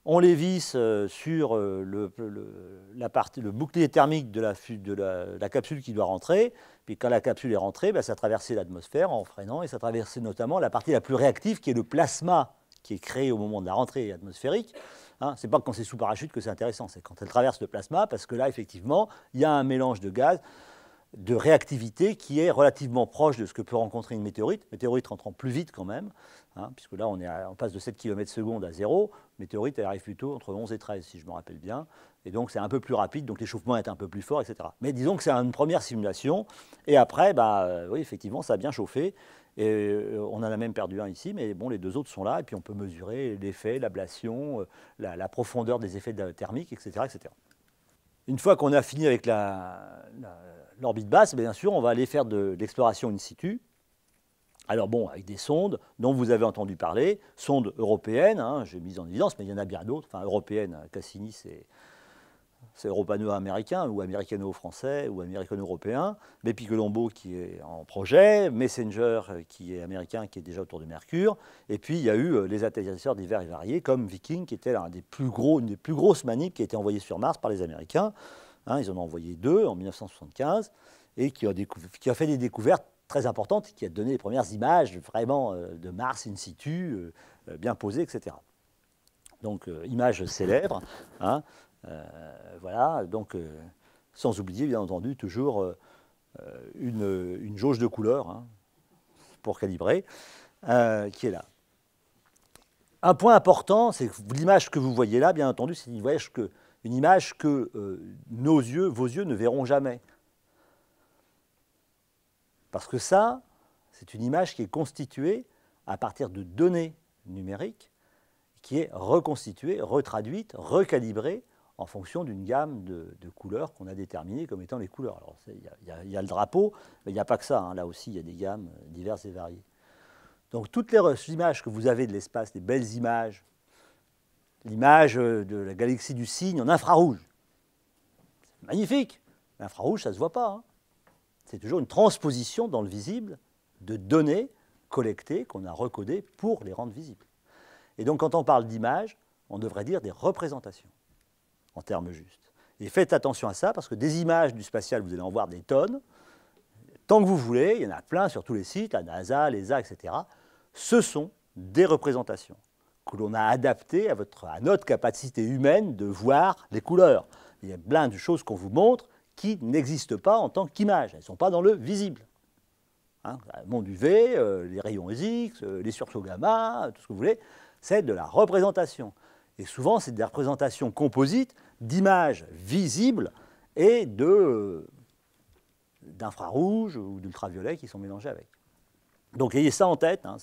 on les visse euh, sur euh, le, bouclier thermique de, la, capsule qui doit rentrer. Puis quand la capsule est rentrée, bah, ça traverse l'atmosphère en freinant et ça traversait notamment la partie la plus réactive qui est le plasma qui est créé au moment de la rentrée atmosphérique. Hein. Ce n'est pas quand c'est sous parachute que c'est intéressant, c'est quand elle traverse le plasma parce que là, effectivement, il y a un mélange de gaz de réactivité qui est relativement proche de ce que peut rencontrer une météorite. Météorite rentrant plus vite quand même, Hein, puisque là, on, est on, passe de 7 km s à 0. Météorite, elle arrive plutôt entre 11 et 13, si je me rappelle bien. Et donc, c'est un peu plus rapide, donc l'échauffement est un peu plus fort, etc. Mais disons que c'est une première simulation. Et après, bah, euh, oui, effectivement, ça a bien chauffé. Et euh, on en a même perdu un ici, mais bon, les deux autres sont là. Et puis, on peut mesurer l'effet, l'ablation, euh, la, profondeur des effets thermiques, etc. etc. Une fois qu'on a fini avec l'orbite basse, bien sûr, on va aller faire de l'exploration in situ. Alors bon, avec des sondes dont vous avez entendu parler, sondes européennes, hein, j'ai mis en évidence, mais il y en a bien d'autres, enfin européennes, Cassini c'est européano américain ou américano-français ou américano-européen, mais Colombo qui est en projet, Messenger euh, qui est américain qui est déjà autour de Mercure, et puis il y a eu euh, les atterrisseurs divers et variés comme Viking qui était l'un des, plus gros, une des plus grosses manips qui a été envoyée sur Mars par les Américains, hein, ils en ont envoyé deux en 1975, et qui a fait des découvertes très importante qui a donné les premières images vraiment euh, de Mars in situ, euh, euh, bien posées, etc. Donc, image célèbre. Hein, voilà, donc, sans oublier, bien entendu, toujours une, jauge de couleurs hein, pour calibrer, qui est là. Un point important, c'est que l'image que vous voyez là, bien entendu, c'est une, image que, nos yeux, vos yeux ne verront jamais. Parce que ça, c'est une image qui est constituée à partir de données numériques, qui est reconstituée, retraduite, recalibrée en fonction d'une gamme de, couleurs qu'on a déterminées comme étant les couleurs. Alors, il y, a le drapeau, mais il n'y a pas que ça. Hein. Là aussi, il y a des gammes euh, diverses et variées. Donc, toutes les images que vous avez de l'espace, des belles images, l'image euh, de la galaxie du cygne en infrarouge, magnifique. L'infrarouge, ça ne se voit pas. Hein c'est toujours une transposition dans le visible de données collectées qu'on a recodées pour les rendre visibles. Et donc quand on parle d'images, on devrait dire des représentations, en termes justes. Et faites attention à ça, parce que des images du spatial, vous allez en voir des tonnes, tant que vous voulez, il y en a plein sur tous les sites, la NASA, l'ESA, etc. Ce sont des représentations que l'on a adaptées à, votre, à notre capacité humaine de voir les couleurs. Il y a plein de choses qu'on vous montre qui n'existent pas en tant qu'image. Elles ne sont pas dans le visible. Hein, le monde UV, euh, les rayons X, euh, les sursauts gamma, tout ce que vous voulez, c'est de la représentation. Et souvent, c'est des représentations composites d'images visibles et de, d'infrarouge euh, d'infrarouges ou d'ultraviolets qui sont mélangés avec. Donc ayez ça en tête. Hein,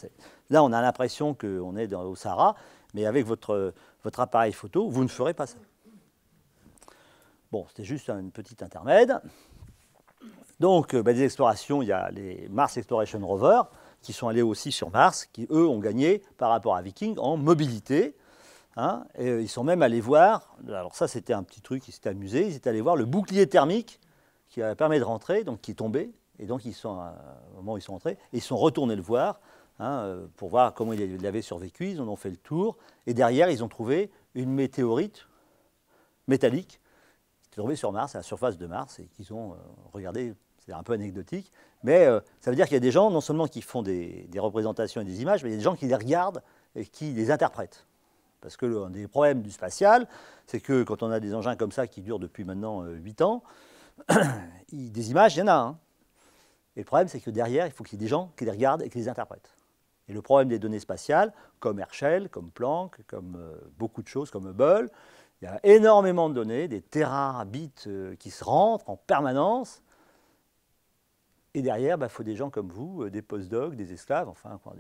là, on a l'impression qu'on est dans, au Sahara, mais avec votre, votre appareil photo, vous ne ferez pas ça. Bon, c'était juste un petit intermède. Donc, euh, bah, des explorations, il y a les Mars Exploration Rover, qui sont allés aussi sur Mars, qui eux ont gagné par rapport à Viking en mobilité. Hein, et euh, ils sont même allés voir, alors ça c'était un petit truc, ils s'étaient amusés, ils étaient allés voir le bouclier thermique qui permet de rentrer, donc qui est tombé. Et donc ils sont, euh, au moment où ils sont rentrés, ils sont retournés le voir hein, pour voir comment il avait survécu. Ils en ont fait le tour. Et derrière, ils ont trouvé une météorite métallique qui sont sur Mars, à la surface de Mars, et qu'ils ont euh, regardé, c'est un peu anecdotique, mais euh, ça veut dire qu'il y a des gens, non seulement qui font des, représentations et des images, mais il y a des gens qui les regardent et qui les interprètent. Parce que l'un des problèmes du spatial, c'est que quand on a des engins comme ça qui durent depuis maintenant 8 euh, ans, des images, il y en a. Hein. Et le problème, c'est que derrière, il faut qu'il y ait des gens qui les regardent et qui les interprètent. Et le problème des données spatiales, comme Herschel, comme Planck, comme beaucoup de choses, comme Hubble, il y a énormément de données, des terabits euh, qui se rentrent en permanence. Et derrière, il bah, faut des gens comme vous, euh, des postdocs, des esclaves, enfin, euh,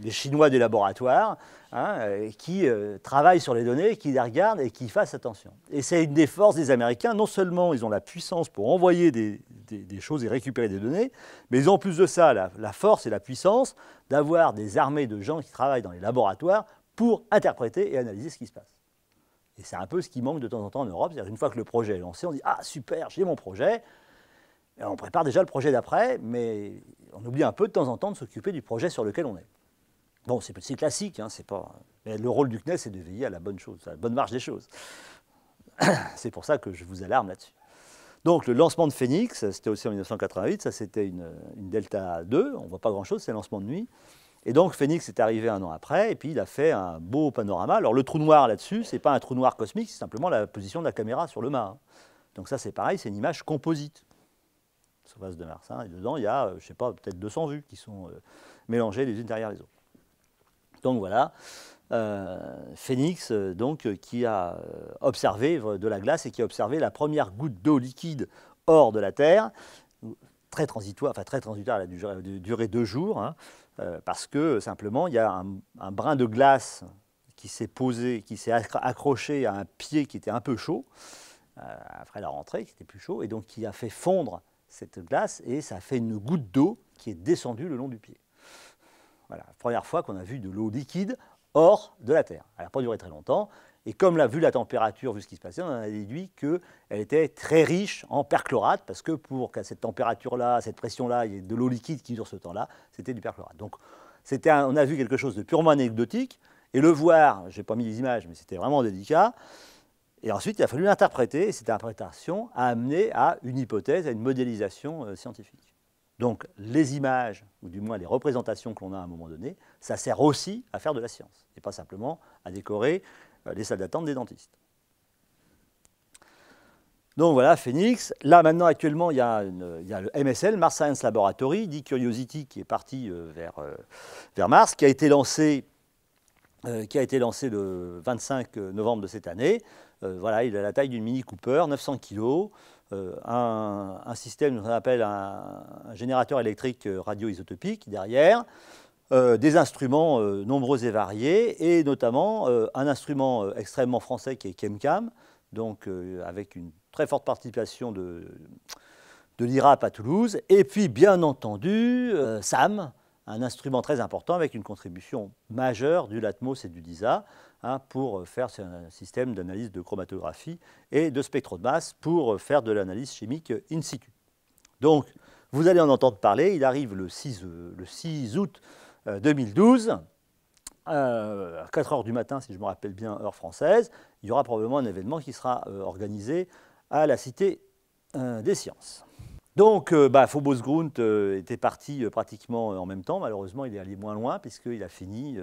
des, Chinois des laboratoires, hein, qui travaillent sur les données, qui les regardent et qui fassent attention. Et c'est une des forces des Américains. Non seulement ils ont la puissance pour envoyer des, choses et récupérer des données, mais ils ont en plus de ça la force et la puissance d'avoir des armées de gens qui travaillent dans les laboratoires pour interpréter et analyser ce qui se passe. Et c'est un peu ce qui manque de temps en temps en Europe. Une fois que le projet est lancé, on dit Ah, super, j'ai mon projet. on prépare déjà le projet d'après, mais on oublie un peu de temps en temps de s'occuper du projet sur lequel on est. Bon, c'est classique, hein, c'est pas. Mais le rôle du CNES, c'est de veiller à la bonne chose, à la bonne marche des choses. C'est pour ça que je vous alarme là-dessus. Donc, le lancement de Phoenix, c'était aussi en 1988, ça c'était une, Delta 2, on ne voit pas grand-chose, c'est lancement de nuit. Et donc Phoenix est arrivé un an après, et puis il a fait un beau panorama. Alors le trou noir là-dessus, c'est pas un trou noir cosmique, c'est simplement la position de la caméra sur le mât. Hein. Donc ça c'est pareil, c'est une image composite. base de Mars. et dedans, il y a, euh, je sais pas, peut-être 200 vues qui sont euh, mélangées les unes derrière les autres. Donc voilà, euh, Phoenix donc, qui a observé de la glace et qui a observé la première goutte d'eau liquide hors de la Terre, très transitoire, enfin très transitoire, elle a duré, deux jours. Hein. Euh, parce que simplement il y a un, brin de glace qui s'est posé, qui s'est accroché à un pied qui était un peu chaud, euh, après la rentrée, qui était plus chaud, et donc qui a fait fondre cette glace, et ça a fait une goutte d'eau qui est descendue le long du pied. Voilà, première fois qu'on a vu de l'eau liquide hors de la Terre. Elle n'a pas duré très longtemps, et comme l'a vu la température, vu ce qui se passait, on a déduit qu'elle était très riche en perchlorate, parce que pour qu'à cette température-là, à cette pression-là, il y ait de l'eau liquide qui dure ce temps-là, c'était du perchlorate. Donc c'était on a vu quelque chose de purement anecdotique, et le voir, je n'ai pas mis les images, mais c'était vraiment délicat. Et ensuite, il a fallu l'interpréter, et cette interprétation a amené à une hypothèse, à une modélisation euh, scientifique. Donc les images, ou du moins les représentations que l'on a à un moment donné, ça sert aussi à faire de la science, et pas simplement à décorer euh, les salles d'attente des dentistes. Donc voilà, Phoenix. Là, maintenant, actuellement, il y a, le MSL, Mars Science Laboratory, dit Curiosity, qui est parti euh, euh, vers, Mars, qui a été lancé qui a été lancé le 25 novembre de cette année. voilà, il a la taille d'une Mini Cooper, 900 kg, un, système qu'on appelle un, générateur électrique radioisotopique derrière, euh, des instruments euh, nombreux et variés, et notamment euh, un instrument extrêmement français qui est ChemCam, donc avec une très forte participation de, de l'IRAP à Toulouse, et puis bien entendu SAM, un instrument très important avec une contribution majeure du Latmos et du DISA hein, pour faire un système d'analyse de chromatographie et de spectro de masse pour faire de l'analyse chimique in situ. Donc, vous allez en entendre parler, il arrive le 6, le 6 août 2012, euh, euh, à 4 heures du matin, si je me rappelle bien, heure française, il y aura probablement un événement qui sera euh, organisé à la Cité des Sciences. Donc, bah, Phobos Grunt était parti pratiquement en même temps. Malheureusement, il est allé moins loin puisqu'il a fini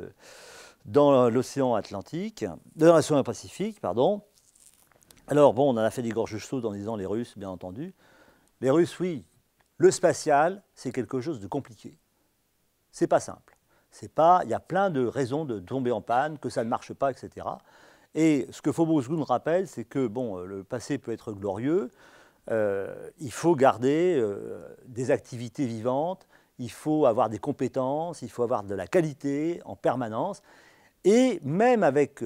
dans l'océan Atlantique, dans l'océan Pacifique, pardon. Alors, bon, on en a fait des gorges chaudes en disant les Russes, bien entendu. Les Russes, oui, le spatial, c'est quelque chose de compliqué. C'est pas simple. C'est pas, il y a plein de raisons de tomber en panne, que ça ne marche pas, etc. Et ce que faubourg goun rappelle, c'est que bon, euh, le passé peut être glorieux. Euh, il faut garder euh, des activités vivantes. Il faut avoir des compétences. Il faut avoir de la qualité en permanence. Et même avec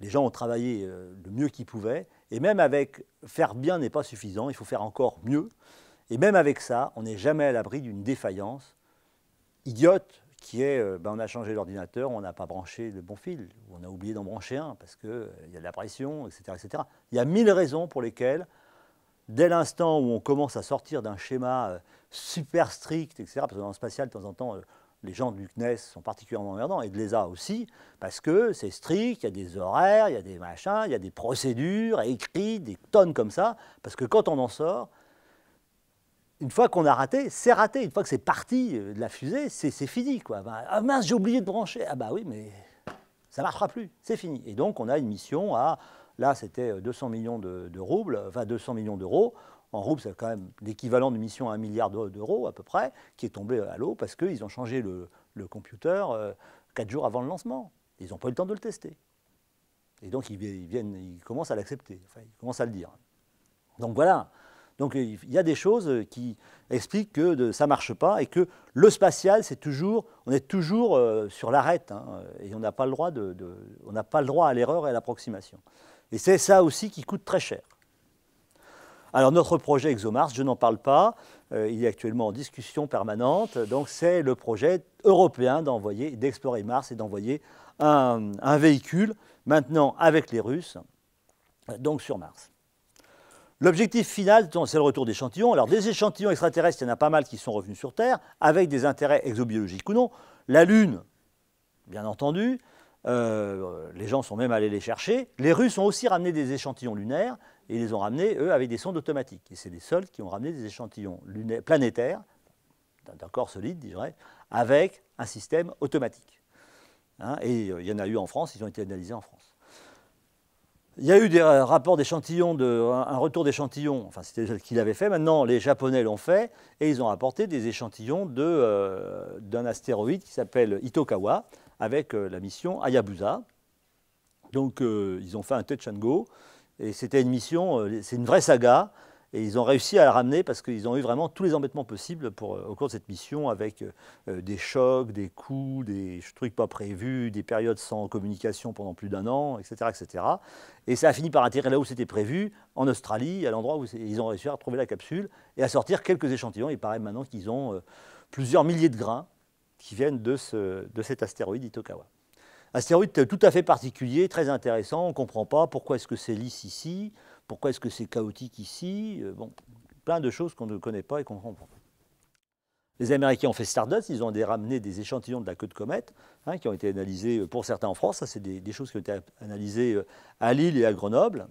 les gens ont travaillé le mieux qu'ils pouvaient. Et même avec faire bien n'est pas suffisant. Il faut faire encore mieux. Et même avec ça, on n'est jamais à l'abri d'une défaillance idiote qui est euh, ben on a changé l'ordinateur, on n'a pas branché le bon fil, on a oublié d'en brancher un parce qu'il euh, y a de la pression, etc., etc. Il y a mille raisons pour lesquelles, dès l'instant où on commence à sortir d'un schéma euh, super strict, etc., parce que dans le spatial, de temps en temps, les gens du CNES sont particulièrement emmerdants, et de l'ESA aussi, parce que c'est strict, il y a des horaires, il y a des machins, il y a des procédures écrites, des tonnes comme ça, parce que quand on en sort, une fois qu'on a raté, c'est raté. Une fois que c'est parti euh, de la fusée, c'est fini. Quoi. ah mince, j'ai oublié de brancher. Ah bah oui, mais ça ne marchera plus. C'est fini. Et donc, on a une mission à, là, c'était 200 euh, millions de, roubles, enfin 200 millions d'euros. En roubles, c'est quand même l'équivalent d'une mission à 1 milliard d'euros à peu près, qui est tombé euh, à l'eau parce qu'ils ont changé le, le computer 4 quatre jours avant le lancement. Ils n'ont pas eu le temps de le tester. Et donc, ils, viennent, ils commencent à l'accepter, enfin, ils commencent à le dire. Donc voilà, donc il y a des choses euh, qui expliquent que ça ne marche pas et que le spatial, c'est toujours, on est toujours euh, sur l'arête hein, et on n'a pas, le droit de, pas le droit à l'erreur et à l'approximation. Et c'est ça aussi qui coûte très cher. Alors notre projet ExoMars, je n'en parle pas, euh, il est actuellement en discussion permanente, donc c'est le projet européen d'envoyer, d'explorer Mars et d'envoyer un véhicule, maintenant avec les Russes, donc sur Mars. L'objectif final, c'est le retour d'échantillons. Alors, des échantillons extraterrestres, il y en a pas mal qui sont revenus sur Terre, avec des intérêts exobiologiques ou non. La Lune, bien entendu, euh, les gens sont même allés les chercher. Les Russes ont aussi ramené des échantillons lunaires, et ils les ont ramenés, eux, avec des sondes automatiques. Et c'est les seuls qui ont ramené des échantillons planétaires, d'un corps solide, dirais, avec un système automatique. Hein, et euh, il y en a eu en France, ils ont été analysés en France. Il y a eu des rapports d'échantillons, un retour d'échantillons, enfin c'était ce qu'il avait fait, maintenant les Japonais l'ont fait, et ils ont apporté des échantillons euh, d'un astéroïde qui s'appelle Itokawa, avec euh, la mission Hayabusa. Donc euh, ils ont fait un go et c'était une mission, c'est une vraie saga, et ils ont réussi à la ramener parce qu'ils ont eu vraiment tous les embêtements possibles pour, euh, au cours de cette mission avec euh, euh, des chocs, des coups, des trucs pas prévus, des périodes sans communication pendant plus d'un an, etc., etc. Et ça a fini par atterrir là où c'était prévu, en Australie, à l'endroit où ils ont réussi à retrouver la capsule et à sortir quelques échantillons. Il paraît maintenant qu'ils ont plusieurs milliers de grains qui viennent de, de cet astéroïde Itokawa. Astéroïde tout à fait particulier, très intéressant, on ne comprend pas pourquoi est-ce que c'est lisse ici, pourquoi est-ce que c'est chaotique ici euh, Bon, plein de choses qu'on ne connaît pas et qu'on comprend pas. Les Américains ont fait Stardust, ils ont ramené des échantillons de la queue de comète hein, qui ont été analysés euh, pour certains en France. Ça, c'est des, choses qui ont été analysées euh, à Lille et à Grenoble.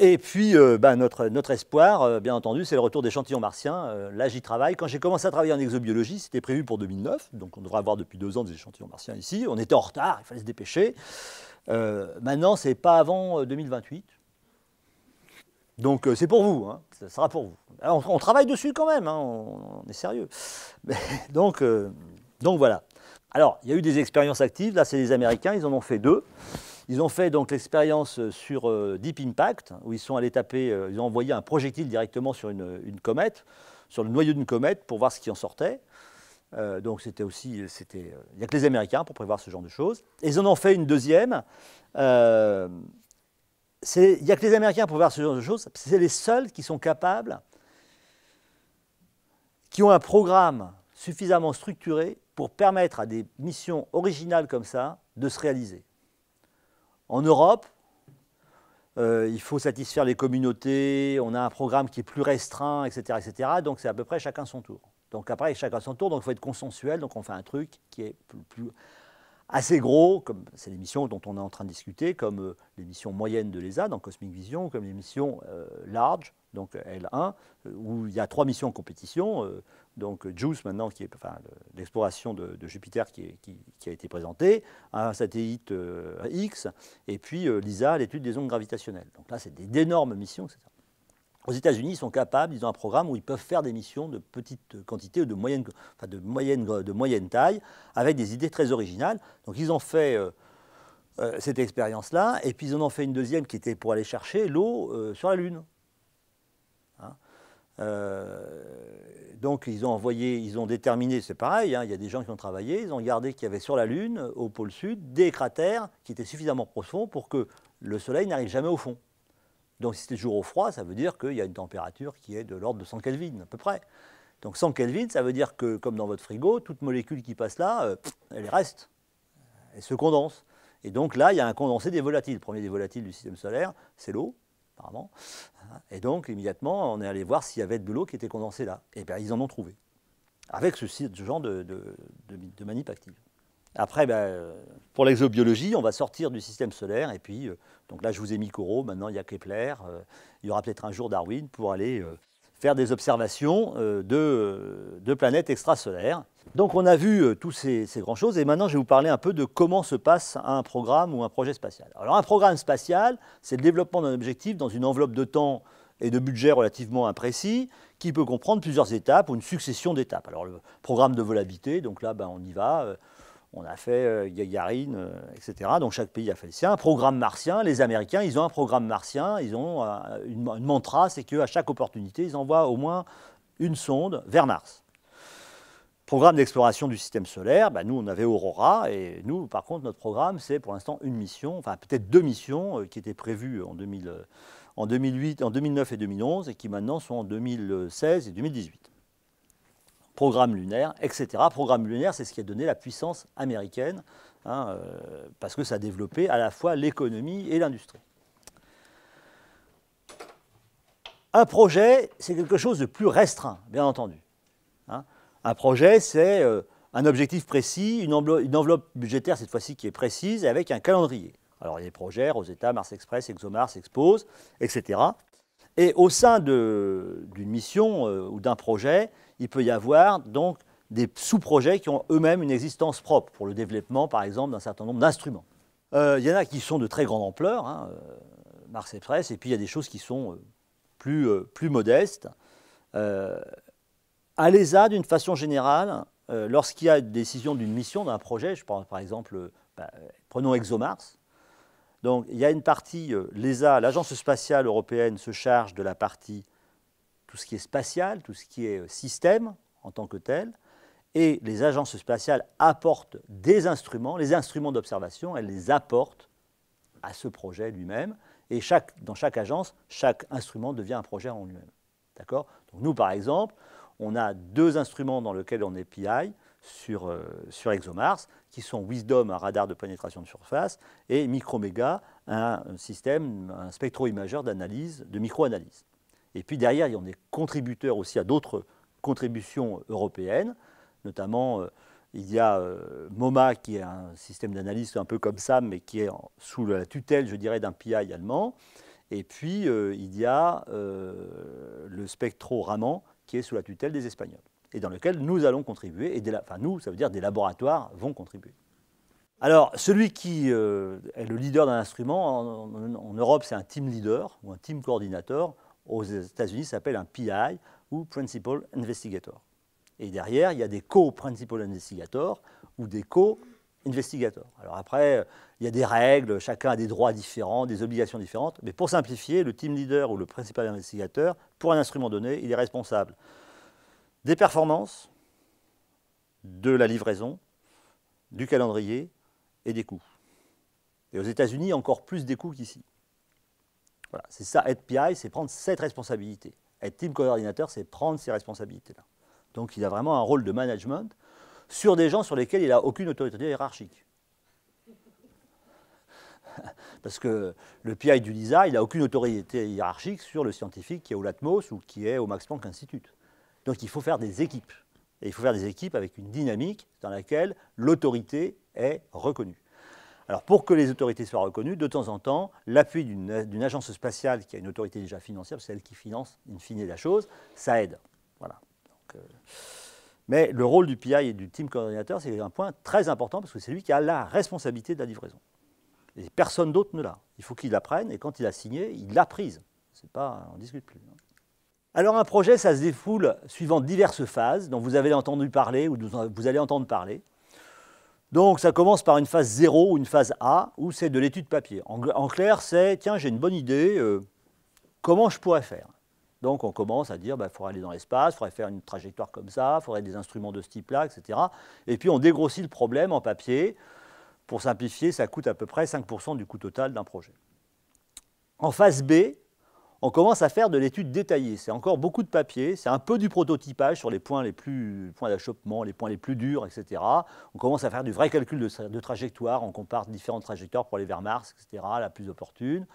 Et puis, ben, notre, notre, espoir, bien entendu, c'est le retour d'échantillons martiens. là, j'y travaille. Quand j'ai commencé à travailler en exobiologie, c'était prévu pour 2009, donc on devrait avoir depuis deux ans des échantillons martiens ici. On était en retard, il fallait se dépêcher. Euh, maintenant, ce n'est pas avant 2028. Euh, donc euh, c'est pour vous, hein. ça sera pour vous. on, travaille dessus quand même, hein. on, est sérieux. donc, donc voilà. Alors, il y a eu des expériences actives, là c'est les Américains, ils en ont fait deux. Ils ont fait donc l'expérience sur Deep Impact, où ils sont allés taper, ils ont envoyé un projectile directement sur une comète, sur le noyau d'une comète, pour voir ce qui en sortait. Euh, donc c'était aussi, euh, il n'y a que les Américains pour prévoir ce genre de choses. Et ils en ont fait une deuxième. Euh, il n'y a que les Américains pour prévoir ce genre de choses. C'est les seuls qui sont capables, qui ont un programme suffisamment structuré pour permettre à des missions originales comme ça de se réaliser. En Europe, il faut satisfaire les communautés, on a un programme qui est plus restreint, etc. etc. donc c'est à peu près chacun son tour. Donc après, chacun son tour, donc il faut être consensuel, donc on fait un truc qui est plus, assez gros, comme c'est missions dont on est en train de discuter, comme les euh, l'émission moyenne de l'ESA, dans Cosmic Vision, comme l'émission missions euh, large, donc euh, L1, où il y a trois missions en compétition. donc JUICE maintenant, qui est l'exploration de, Jupiter qui, a été présentée, un satellite X, et puis LISA, l'étude des ondes gravitationnelles. Donc là, c'est d'énormes missions, etc aux États-Unis, ils sont capables, ils ont un programme où ils peuvent faire des missions de petite quantité ou de moyenne, de moyenne, taille, avec des idées très originales. Donc ils ont fait euh, euh, cette expérience-là, et puis ils en ont fait une deuxième qui était pour aller chercher l'eau euh, sur la Lune. Hein. donc ils ont envoyé, ils ont déterminé, c'est pareil, hein, il y a des gens qui ont travaillé, ils ont gardé qu'il y avait sur la Lune, au pôle sud, des cratères qui étaient suffisamment profonds pour que le Soleil n'arrive jamais au fond. Donc si c'est jour au froid, ça veut dire qu'il y a une température qui est de l'ordre de 100 Kelvin à peu près. Donc 100 Kelvin, ça veut dire que comme dans votre frigo, toute molécule qui passe là, euh, elle reste, elle se condense. Et donc là, il y a un condensé des volatiles. Le premier des volatiles du système solaire, c'est l'eau, apparemment. Et donc immédiatement, on est allé voir s'il y avait de l'eau qui était condensée là. Et eh bien ils en ont trouvé, avec ce, genre de, de, de, manip après, ben, euh, pour l'exobiologie, on va sortir du système solaire. Et puis, euh, donc là, je vous ai mis Corot, maintenant il y a Kepler. Euh, il y aura peut-être un jour Darwin pour aller faire des observations de, planètes extrasolaires. Donc on a vu toutes ces, ces grandes choses et maintenant je vais vous parler un peu de comment se passe un programme ou un projet spatial. Alors un programme spatial, c'est le développement d'un objectif dans une enveloppe de temps et de budget relativement imprécis qui peut comprendre plusieurs étapes ou une succession d'étapes. Alors le programme de volabilité, donc là ben, on y va on a fait euh, Gagarine, euh, etc. Donc chaque pays a fait le sien. Un programme martien, les Américains, ils ont un programme martien, ils ont euh, une, mantra, c'est qu'à chaque opportunité, ils envoient au moins une sonde vers Mars. Programme d'exploration du système solaire, bah, nous on avait Aurora, et nous par contre notre programme c'est pour l'instant une mission, enfin peut-être deux missions qui étaient prévues en, en, 2008, en 2009 et 2011 et qui maintenant sont en 2016 et 2018 programme lunaire, etc. Programme lunaire, c'est ce qui a donné la puissance américaine, hein, euh, parce que ça a développé à la fois l'économie et l'industrie. Un projet, c'est quelque chose de plus restreint, bien entendu. Hein. Un projet, c'est euh, un objectif précis, une enveloppe, budgétaire cette fois-ci qui est précise, et avec un calendrier. Alors il y a des projets, Rosetta, Mars Express, ExoMars, Expose, etc. Et au sein d'une mission euh, ou d'un projet, il peut y avoir donc des sous-projets qui ont eux-mêmes une existence propre pour le développement, par exemple, d'un certain nombre d'instruments. Euh, il y en a qui sont de très grande ampleur, hein, euh, Mars et Presse, et puis il y a des choses qui sont euh, plus, plus modestes. à l'ESA, d'une façon générale, lorsqu'il y a une décision d'une mission, d'un projet, je prends par exemple, bah, prenons ExoMars. Donc il y a une partie, l'ESA, l'Agence spatiale européenne, se charge de la partie tout ce qui est spatial, tout ce qui est euh, système en tant que tel. Et les agences spatiales apportent des instruments, les instruments d'observation, elles les apportent à ce projet lui-même. Et chaque, dans chaque agence, chaque instrument devient un projet en lui-même. D'accord Donc nous, par exemple, on a deux instruments dans lesquels on est PI sur, euh, sur ExoMars, qui sont Wisdom, un radar de pénétration de surface, et Micromega, un, un système, un spectro-imageur d'analyse, de micro-analyse. Et puis derrière, il y a des contributeurs aussi à d'autres contributions européennes, notamment euh, il y a euh, MoMA qui est un système d'analyse un peu comme ça, mais qui est sous la tutelle, je dirais, d'un PI allemand. Et puis euh, il y a le spectro-raman qui est sous la tutelle des Espagnols et dans lequel nous allons contribuer, et enfin nous, ça veut dire des laboratoires vont contribuer. Alors, celui qui est le leader d'un instrument, en Europe, c'est un team leader ou un team coordinateur aux États-Unis, ça s'appelle un PI ou Principal Investigator. Et derrière, il y a des co-principal investigators ou des co-investigators. Alors après, il y a des règles, chacun a des droits différents, des obligations différentes, mais pour simplifier, le team leader ou le principal investigateur, pour un instrument donné, il est responsable des performances, de la livraison, du calendrier et des coûts. Et aux États-Unis, encore plus des coûts qu'ici. Voilà, c'est ça, être PI, c'est prendre cette responsabilité. Être team coordinateur, c'est prendre ces responsabilités-là. Donc il a vraiment un rôle de management sur des gens sur lesquels il n'a aucune autorité hiérarchique. Parce que le PI du design, il n'a aucune autorité hiérarchique sur le scientifique qui est au Latmos ou qui est au Max Planck Institute. Donc il faut faire des équipes. Et il faut faire des équipes avec une dynamique dans laquelle l'autorité est reconnue. Alors pour que les autorités soient reconnues, de temps en temps, l'appui d'une agence spatiale qui a une autorité déjà financière, c'est elle qui finance in fine la chose, ça aide. Voilà. Euh, mais le rôle du PI et du team coordinateur, c'est un point très important parce que c'est lui qui a la responsabilité de la livraison. Et personne d'autre ne l'a. Il faut qu'il la prenne et quand il a signé, il l'a prise. C'est pas, on discute plus. Hein. Alors un projet, ça se défoule suivant diverses phases dont vous avez entendu parler ou dont vous allez entendre parler. Donc ça commence par une phase 0 ou une phase A, où c'est de l'étude papier. En, clair, c'est, tiens, j'ai une bonne idée, euh, comment je pourrais faire Donc on commence à dire, il bah, faudrait aller dans l'espace, il faudrait faire une trajectoire comme ça, il faudrait des instruments de ce type-là, etc. Et puis on dégrossit le problème en papier. Pour simplifier, ça coûte à peu près 5% du coût total d'un projet. En phase B, on commence à faire de l'étude détaillée. C'est encore beaucoup de papier, c'est un peu du prototypage sur les points les plus points d'achoppement, les points les plus durs, etc. On commence à faire du vrai calcul de, trajectoire, on compare différentes trajectoires pour aller vers Mars, etc., la plus opportune.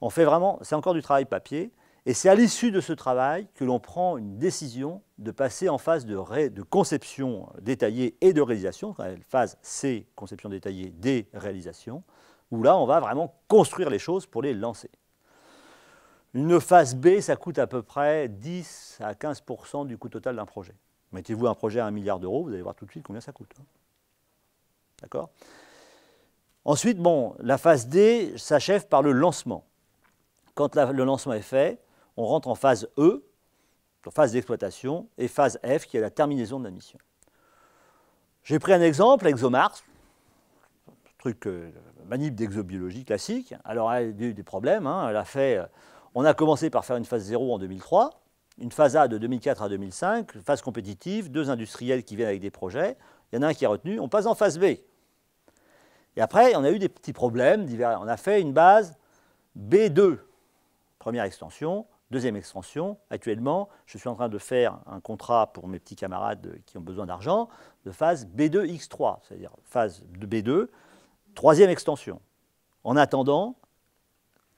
On fait vraiment, c'est encore du travail papier. Et c'est à l'issue de ce travail que l'on prend une décision de passer en phase de, de conception détaillée et de réalisation, phase C, conception détaillée, D, réalisation, où là on va vraiment construire les choses pour les lancer. Une phase B, ça coûte à peu près 10 à 15 du coût total d'un projet. Mettez-vous un projet à 1 milliard d'euros, vous allez voir tout de suite combien ça coûte. Hein. D'accord Ensuite, bon, la phase D s'achève par le lancement. Quand le lancement est fait, on rentre en phase E, phase d'exploitation, et phase F, qui est la terminaison de la mission. J'ai pris un exemple, ExoMars, truc euh, manip d'exobiologie classique. Alors, elle a eu des problèmes, hein. elle a fait euh, on a commencé par faire une phase 0 en 2003, une phase A de 2004 à 2005, phase compétitive, deux industriels qui viennent avec des projets, il y en a un qui est retenu, on passe en phase B. Et après, on a eu des petits problèmes, divers. on a fait une base B2, première extension, deuxième extension. Actuellement, je suis en train de faire un contrat pour mes petits camarades qui ont besoin d'argent de phase B2X3, c'est-à-dire phase de B2, troisième extension. En attendant,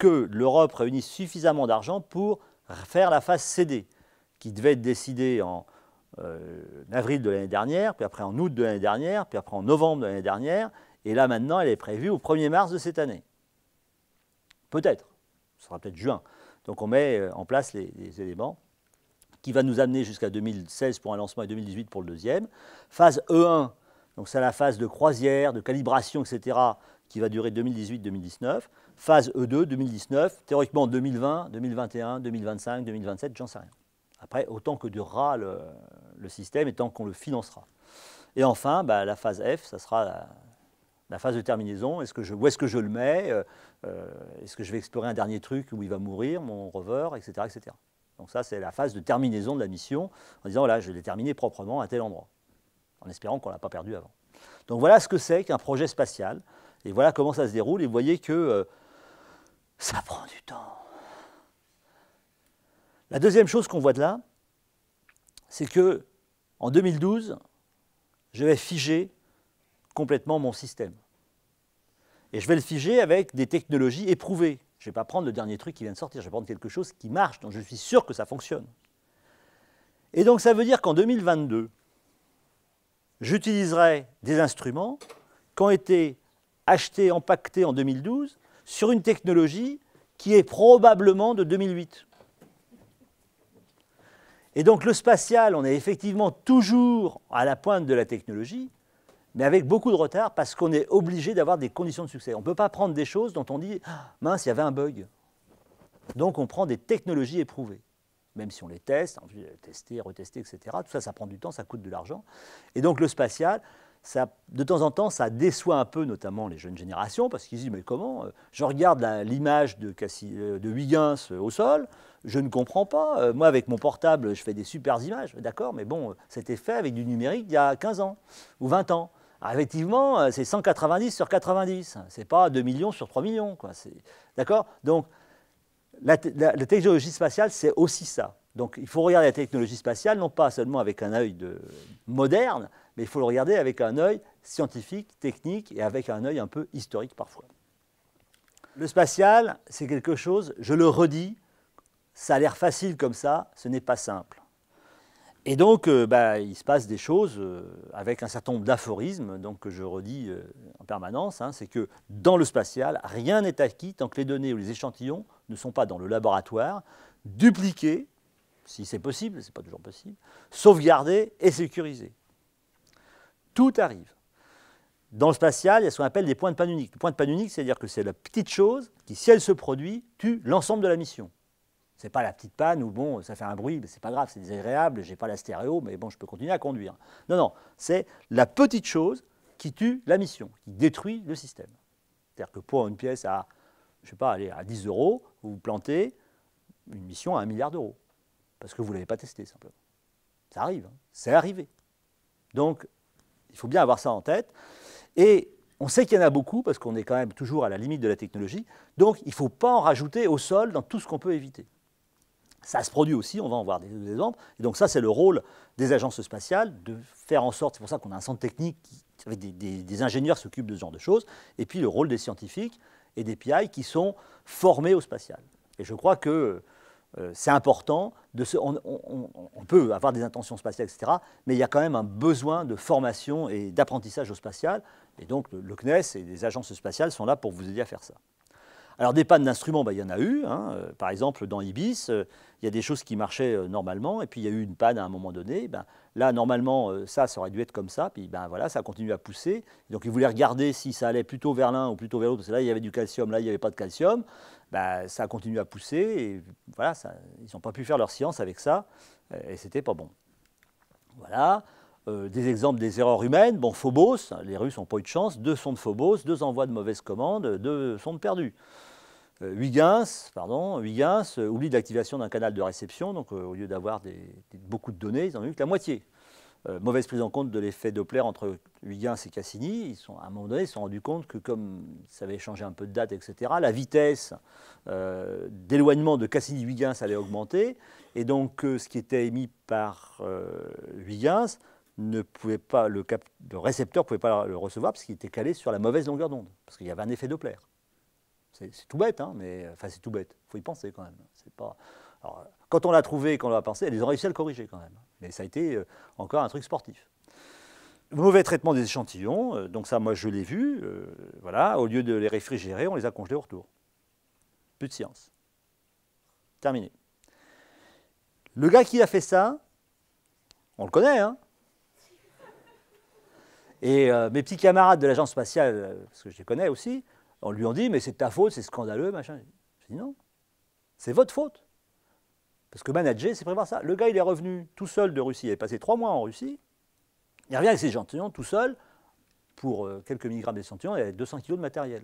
que l'Europe réunisse suffisamment d'argent pour faire la phase CD, qui devait être décidée en euh, avril de l'année dernière, puis après en août de l'année dernière, puis après en novembre de l'année dernière, et là maintenant elle est prévue au 1er mars de cette année. Peut-être, ce sera peut-être juin. Donc on met euh, en place les, les éléments qui va nous amener jusqu'à 2016 pour un lancement et 2018 pour le deuxième. Phase E1, donc c'est la phase de croisière, de calibration, etc., qui va durer 2018-2019, phase E2 2019, théoriquement 2020, 2021, 2025, 2027, j'en sais rien. Après, autant que durera le, système et tant qu'on le financera. Et enfin, bah, la phase F, ça sera la, phase de terminaison. Est-ce que je, où est-ce que je le mets euh, euh, Est-ce que je vais explorer un dernier truc où il va mourir, mon rover, etc. etc. Donc ça, c'est la phase de terminaison de la mission, en disant, voilà, je l'ai terminé proprement à tel endroit, en espérant qu'on ne l'a pas perdu avant. Donc voilà ce que c'est qu'un projet spatial. Et voilà comment ça se déroule. Et vous voyez que euh, ça prend du temps. La deuxième chose qu'on voit de là, c'est que en 2012, je vais figer complètement mon système. Et je vais le figer avec des technologies éprouvées. Je ne vais pas prendre le dernier truc qui vient de sortir, je vais prendre quelque chose qui marche, dont je suis sûr que ça fonctionne. Et donc ça veut dire qu'en 2022, j'utiliserai des instruments qui ont été acheté, empaqueté en 2012 sur une technologie qui est probablement de 2008. Et donc le spatial, on est effectivement toujours à la pointe de la technologie, mais avec beaucoup de retard parce qu'on est obligé d'avoir des conditions de succès. On ne peut pas prendre des choses dont on dit ah, mince, il y avait un bug. Donc on prend des technologies éprouvées, même si on les teste, on tester, retester, etc. Tout ça, ça prend du temps, ça coûte de l'argent. Et donc le spatial, de temps en temps, ça déçoit un peu, notamment les jeunes générations, parce qu'ils disent Mais comment euh, Je regarde l'image de, euh, Huygens euh, au sol, je ne comprends pas. Moi, avec mon portable, je fais des superbes images, d'accord, mais bon, c'était fait avec du numérique il y a 15 ans ou 20 ans. Alors, ah, effectivement, c'est 190 sur 90, c'est pas 2 millions sur 3 millions, D'accord Donc, la, la technologie spatiale, c'est aussi ça. Donc il faut regarder la technologie spatiale, non pas seulement avec un œil de moderne, mais il faut le regarder avec un œil scientifique, technique et avec un œil un peu historique parfois. Le spatial, c'est quelque chose, je le redis, ça a l'air facile comme ça, ce n'est pas simple. Et donc, euh, bah, il se passe des choses euh, avec un certain nombre d'aphorismes, donc que je redis euh, en permanence, hein, c'est que dans le spatial, rien n'est acquis tant que les données ou les échantillons ne sont pas dans le laboratoire, dupliqués, si c'est possible, ce n'est pas toujours possible, sauvegardés et sécurisés. Tout arrive. Dans le spatial, il y a ce qu'on appelle des points de panne unique. Le point de panne unique, c'est-à-dire que c'est la petite chose qui, si elle se produit, tue l'ensemble de la mission. Ce n'est pas la petite panne où, bon, ça fait un bruit, mais ce n'est pas grave, c'est désagréable, je n'ai pas la stéréo, mais bon, je peux continuer à conduire. Non, non, c'est la petite chose qui tue la mission, qui détruit le système. C'est-à-dire que pour une pièce à, je sais pas, aller à 10 euros, vous plantez une mission à un milliard d'euros. Parce que vous ne l'avez pas testée. simplement. Ça arrive, hein. c'est arrivé. Donc, il faut bien avoir ça en tête. Et on sait qu'il y en a beaucoup parce qu'on est quand même toujours à la limite de la technologie. Donc il ne faut pas en rajouter au sol dans tout ce qu'on peut éviter. Ça se produit aussi, on va en voir des, exemples. Et donc ça, c'est le rôle des agences spatiales, de faire en sorte, c'est pour ça qu'on a un centre technique, qui, avec des, des ingénieurs s'occupent de ce genre de choses, et puis le rôle des scientifiques et des PI qui sont formés au spatial. Et je crois que euh, c'est important. De on, peut avoir des intentions spatiales, etc. Mais il y a quand même un besoin de formation et d'apprentissage au spatial. Et donc le, CNES et les agences spatiales sont là pour vous aider à faire ça. Alors des pannes d'instruments, bah, il y en a eu. Hein. Euh, par exemple, dans Ibis, euh, il y a des choses qui marchaient normalement, et puis il y a eu une panne à un moment donné. Ben, là, normalement, ça, ça aurait dû être comme ça, puis ben, voilà, ça continue à pousser. Donc ils voulaient regarder si ça allait plutôt vers l'un ou plutôt vers l'autre, parce que là, il y avait du calcium, là, il n'y avait pas de calcium. Bah, ça a continué à pousser, et voilà, ils n'ont pas pu faire leur science avec ça, euh, et c'était pas bon. Voilà. Euh, des exemples des erreurs humaines. Bon, Phobos, les Russes n'ont pas eu de chance, deux sondes de Phobos, deux envois de mauvaises commandes, deux sondes perdues. Euh, Huygens, pardon, Huygens oublie de l'activation d'un canal de réception, donc au lieu d'avoir beaucoup de données, ils n'en ont eu que la moitié. Euh, mauvaise prise en compte de l'effet Doppler entre Huygens et Cassini. Ils sont, à un moment donné, ils se sont rendus compte que comme ça avait changé un peu de date, etc., la vitesse euh, d'éloignement de Cassini-Huygens allait augmenter. Et donc, euh, ce qui était émis par Huygens, ne pouvait pas, le, récepteur ne pouvait pas le recevoir parce qu'il était calé sur la mauvaise longueur d'onde, parce qu'il y avait un effet Doppler. C'est tout bête, hein, mais enfin c'est tout bête, il faut y penser quand même. C'est pas... Quand on l'a trouvé, quand on l'a pensé, ils ont réussi à le corriger quand même. Mais ça a été euh, encore un truc sportif. Mauvais traitement des échantillons, euh, donc ça, moi, je l'ai vu. Euh, voilà, au lieu de les réfrigérer, on les a congelés au retour. Plus de science. Terminé. Le gars qui a fait ça, on le connaît, hein Et mes petits camarades de l'agence spatiale, parce que je les connais aussi, on lui ont dit, mais c'est ta faute, c'est scandaleux, machin. Je dit non, c'est votre faute. Parce que manager, c'est prévoir ça. Le gars, il est revenu tout seul de Russie, il est passé trois mois en Russie, il revient avec ses échantillons tout seul, pour euh, quelques milligrammes d'échantillons, il y avait 200 kilos de matériel.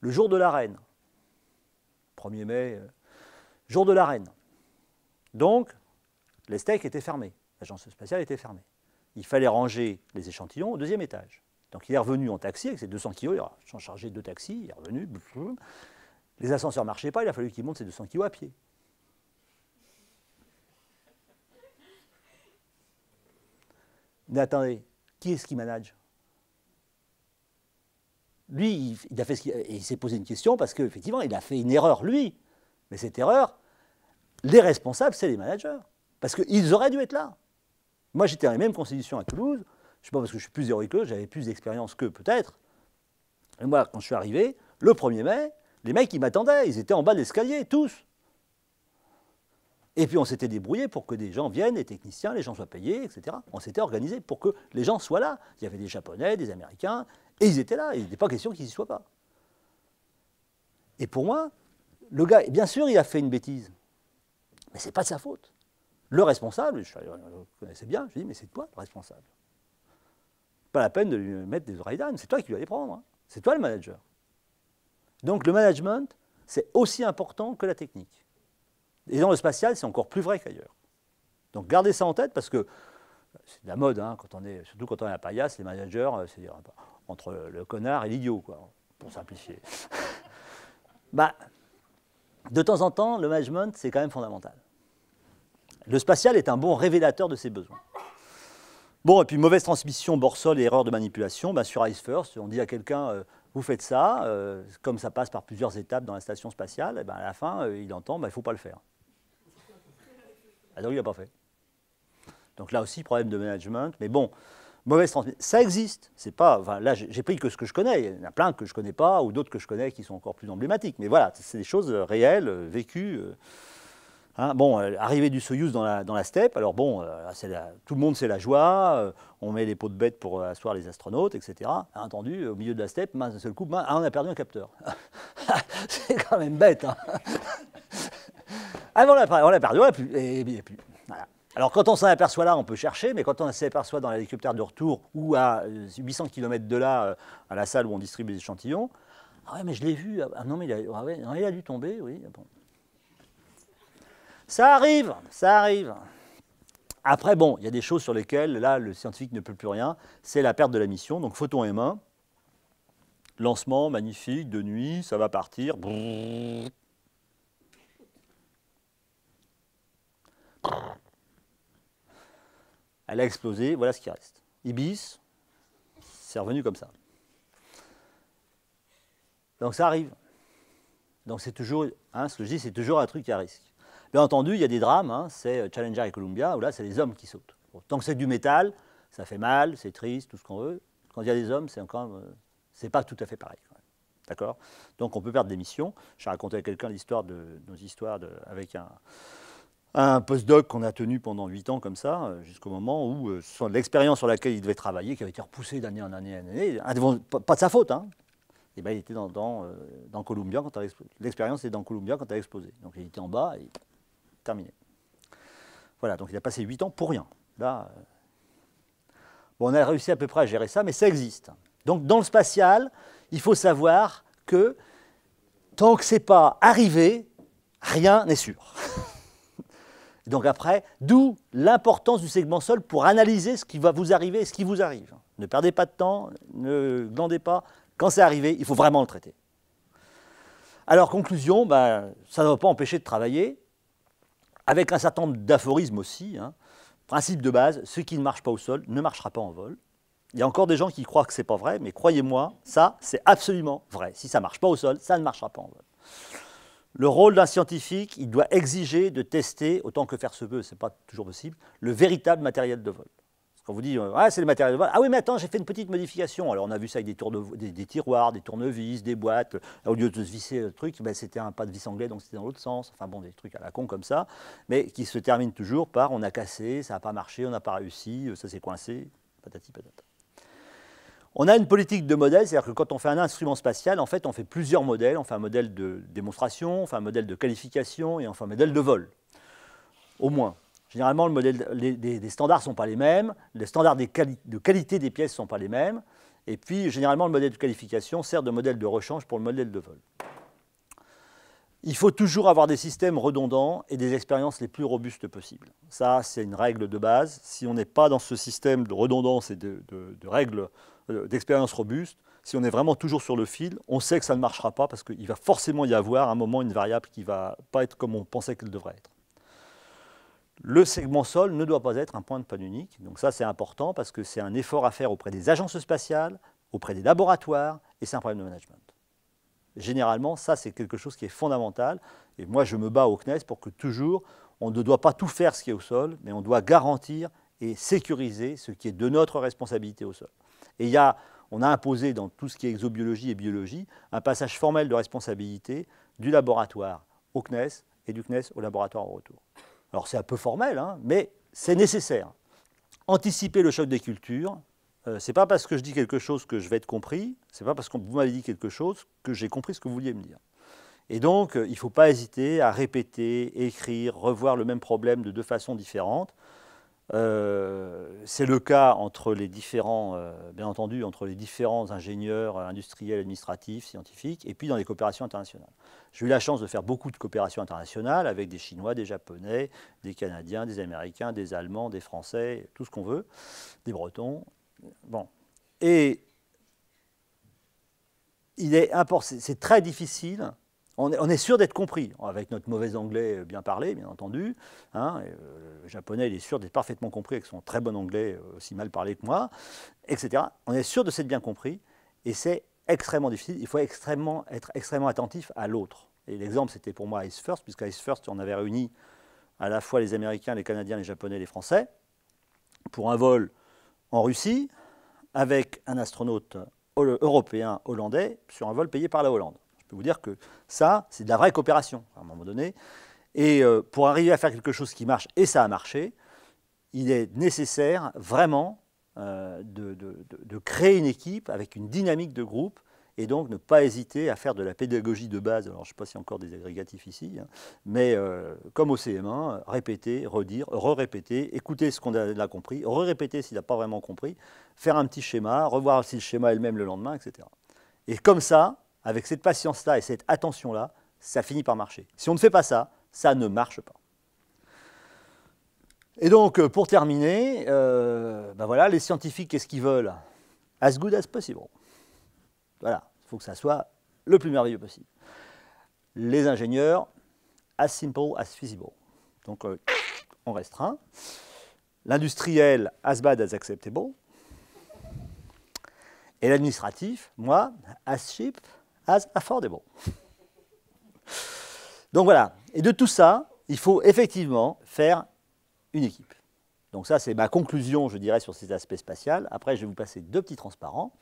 Le jour de la reine, 1er mai, euh, jour de la reine. Donc, les steaks étaient fermés, l'agence spatiale était fermée. Il fallait ranger les échantillons au deuxième étage. Donc il est revenu en taxi avec ses 200 kilos, il a chargé deux taxis, il est revenu. Les ascenseurs ne marchaient pas, il a fallu qu'il monte ses 200 kilos à pied. Mais attendez, qui est-ce qui manage Lui, il, a fait ce s'est posé une question parce qu'effectivement, il a fait une erreur, lui. Mais cette erreur, les responsables, c'est les managers. Parce qu'ils auraient dû être là. Moi, j'étais dans les mêmes constitutions à Toulouse. Je ne sais pas parce que je suis plus héroïque que j'avais plus d'expérience qu'eux, peut-être. Et moi, quand je suis arrivé, le 1er mai, les mecs, ils m'attendaient. Ils étaient en bas de l'escalier, tous. Et puis on s'était débrouillé pour que des gens viennent, les techniciens, les gens soient payés, etc. On s'était organisé pour que les gens soient là. Il y avait des Japonais, des Américains, et ils étaient là. Il n'était pas question qu'ils n'y soient pas. Et pour moi, le gars, bien sûr, il a fait une bêtise, mais ce n'est pas de sa faute. Le responsable, je le connaissais bien, je lui ai mais c'est toi le responsable. Pas la peine de lui mettre des oreilles c'est toi qui dois les prendre. Hein. C'est toi le manager. Donc le management, c'est aussi important que la technique. Et dans le spatial, c'est encore plus vrai qu'ailleurs. Donc gardez ça en tête parce que c'est de la mode, hein, quand on est, surtout quand on est à paillasse, les managers, euh, c'est dire à euh, entre le connard et l'idiot, pour simplifier. bah, de temps en temps, le management, c'est quand même fondamental. Le spatial est un bon révélateur de ses besoins. Bon, et puis mauvaise transmission, borsol et erreur de manipulation, bah, sur Ice First, on dit à quelqu'un, euh, vous faites ça, comme ça passe par plusieurs étapes dans la station spatiale, ben, à la fin, il entend, bah, il ne faut pas le faire. Ah, il pas fait. Donc là aussi, problème de management. Mais bon, mauvaise transmission. Ça existe. C'est pas. là, j'ai pris que ce que je connais. Il y en a plein que je ne connais pas ou d'autres que je connais qui sont encore plus emblématiques. Mais voilà, c'est des choses euh, réelles, euh, vécues. Euh, hein. bon, arrivée du Soyouz dans la, dans la steppe, alors bon, tout le monde c'est la joie, on met les pots de bête pour asseoir les astronautes, etc. Entendu, au milieu de la steppe, d'un seul coup, ah, on a perdu un capteur. c'est quand même bête. Hein. Ah, on l'a perdu, on l'a plus. Alors quand on s'en aperçoit là, on peut chercher, mais quand on s'aperçoit dans l'hélicoptère de retour ou à 800 euh, km de là, euh, à la salle où on distribue les échantillons, ah ouais, mais je l'ai vu, ah, ah non, mais ah il a, dû tomber, oui. Ah ça arrive, ça arrive. Après, bon, il y a des choses sur lesquelles, là, le scientifique ne peut plus rien, c'est la perte de la mission, donc photon M1, Lancement magnifique, de nuit, ça va partir. Elle a explosé, voilà ce qui reste. Ibis, c'est revenu comme ça. Donc ça arrive. Donc c'est toujours, hein, ce que je dis, c'est toujours un truc à risque. Bien entendu, il y a des drames, hein. c'est euh, Challenger et Columbia, où là, c'est les hommes qui sautent. tant que c'est du métal, ça fait mal, c'est triste, tout ce qu'on veut. Quand il y a des hommes, c'est encore, euh, c'est pas tout à fait pareil. D'accord Donc on peut perdre des missions. J'ai raconté à quelqu'un l'histoire de nos histoires de, avec un, un postdoc qu'on a tenu pendant 8 ans comme ça, euh, jusqu'au moment où euh, l'expérience sur laquelle il devait travailler, qui avait été repoussée d'année en année pas de sa faute, et hein. eh ben, il était dans, dans, Columbia quand l'expérience était dans Columbia quand elle a explosé. Donc il était en bas et terminé. Voilà, donc il a passé 8 ans pour rien. Là, euh, bon, on a réussi à peu près à gérer ça, mais ça existe. Donc dans le spatial, il faut savoir que tant que c'est pas arrivé, rien n'est sûr. Donc après, d'où l'importance du segment sol pour analyser ce qui va vous arriver et ce qui vous arrive. Ne perdez pas de temps, ne glandez pas. Quand c'est arrivé, il faut vraiment le traiter. Alors conclusion, ben, ça ne va pas empêcher de travailler, avec un certain nombre d'aphorismes aussi. Hein. Principe de base, ce qui ne marche pas au sol ne marchera pas en vol. Il y a encore des gens qui croient que ce n'est pas vrai, mais croyez-moi, ça, c'est absolument vrai. Si ça ne marche pas au sol, ça ne marchera pas en vol. Le rôle d'un scientifique, il doit exiger de tester, autant que faire se peut, ce n'est pas toujours possible, le véritable matériel de vol. Parce qu'on vous dit, ah, c'est le matériel de vol. Ah oui, mais attends, j'ai fait une petite modification. Alors, on a vu ça avec des, tiroirs, des tournevis, des boîtes. au lieu de se visser le truc, ben, c'était un pas de vis anglais, donc c'était dans l'autre sens. Enfin bon, des trucs à la con comme ça, mais qui se terminent toujours par on a cassé, ça n'a pas marché, on n'a pas réussi, euh, ça s'est coincé, patati patata. On a une politique de modèle, c'est-à-dire que quand on fait un instrument spatial, en fait, on fait plusieurs modèles. On fait un modèle de démonstration, on fait un modèle de qualification et on fait un modèle de vol, au moins. Généralement, les, standards ne sont pas les mêmes, les standards de qualité des pièces ne sont pas les mêmes, et puis généralement, le modèle de qualification sert de modèle de rechange pour le modèle de vol. Il faut toujours avoir des systèmes redondants et des expériences les plus robustes possibles. Ça, c'est une règle de base. Si on n'est pas dans ce système de redondance et de règles euh, d'expérience robuste, si on est vraiment toujours sur le fil, on sait que ça ne marchera pas parce qu'il va forcément y avoir à un moment une variable qui ne va pas être comme on pensait qu'elle devrait être. Le segment sol ne doit pas être un point de panne unique. Donc ça, c'est important parce que c'est un effort à faire auprès des agences spatiales, auprès des laboratoires, et c'est un problème de management. Généralement, ça, c'est quelque chose qui est fondamental. Et moi, je me bats au CNES pour que toujours, on ne doit pas tout faire ce qui est au sol, mais on doit garantir et sécuriser ce qui est de notre responsabilité au sol. Et il on a imposé dans tout ce qui est exobiologie et biologie un passage formel de responsabilité du laboratoire au CNES et du CNES au laboratoire au retour. Alors c'est un peu formel, hein, mais c'est nécessaire. Anticiper le choc des cultures, euh, ce n'est pas parce que je dis quelque chose que je vais être compris, c'est pas parce que vous m'avez dit quelque chose que j'ai compris ce que vous vouliez me dire. Et donc, euh, il ne faut pas hésiter à répéter, écrire, revoir le même problème de deux façons différentes. Euh, c'est le cas entre les différents, euh, bien entendu, entre les différents ingénieurs euh, industriels, administratifs, scientifiques, et puis dans les coopérations internationales. J'ai eu la chance de faire beaucoup de coopérations internationales avec des Chinois, des Japonais, des Canadiens, des Américains, des Allemands, des Français, tout ce qu'on veut, des Bretons. Bon. Et il est c'est très difficile on est, sûr d'être compris, avec notre mauvais anglais bien parlé, bien entendu. Hein, euh, le japonais, il est sûr d'être parfaitement compris avec son très bon anglais euh, aussi mal parlé que moi, etc. On est sûr de s'être bien compris, et c'est extrêmement difficile. Il faut extrêmement, être extrêmement attentif à l'autre. Et l'exemple, c'était pour moi Ice First, puisqu'à Ice First, on avait réuni à la fois les Américains, les Canadiens, les Japonais, les Français, pour un vol en Russie, avec un astronaute euh, européen hollandais, sur un vol payé par la Hollande. Je peux vous dire que ça, c'est de la vraie coopération, à un moment donné. Et euh, pour arriver à faire quelque chose qui marche, et ça a marché, il est nécessaire vraiment euh, de, créer une équipe avec une dynamique de groupe, et donc ne pas hésiter à faire de la pédagogie de base. Alors, je ne sais pas s'il y a encore des agrégatifs ici, hein, mais euh, comme au CM1, répéter, redire, re-répéter, écouter ce qu'on a, a, compris, re-répéter s'il n'a pas vraiment compris, faire un petit schéma, revoir si le schéma est le même le lendemain, etc. Et comme ça, avec cette patience-là et cette attention-là, ça finit par marcher. Si on ne fait pas ça, ça ne marche pas. Et donc, euh, pour terminer, euh, ben voilà, les scientifiques, qu'est-ce qu'ils veulent As good as possible. Voilà, il faut que ça soit le plus merveilleux possible. Les ingénieurs, as simple as feasible. Donc, euh, on restreint. L'industriel, as bad as acceptable. Et l'administratif, moi, as cheap as bon. Donc voilà. Et de tout ça, il faut effectivement faire une équipe. Donc ça, c'est ma conclusion, je dirais, sur ces aspects spatials. Après, je vais vous passer deux petits transparents.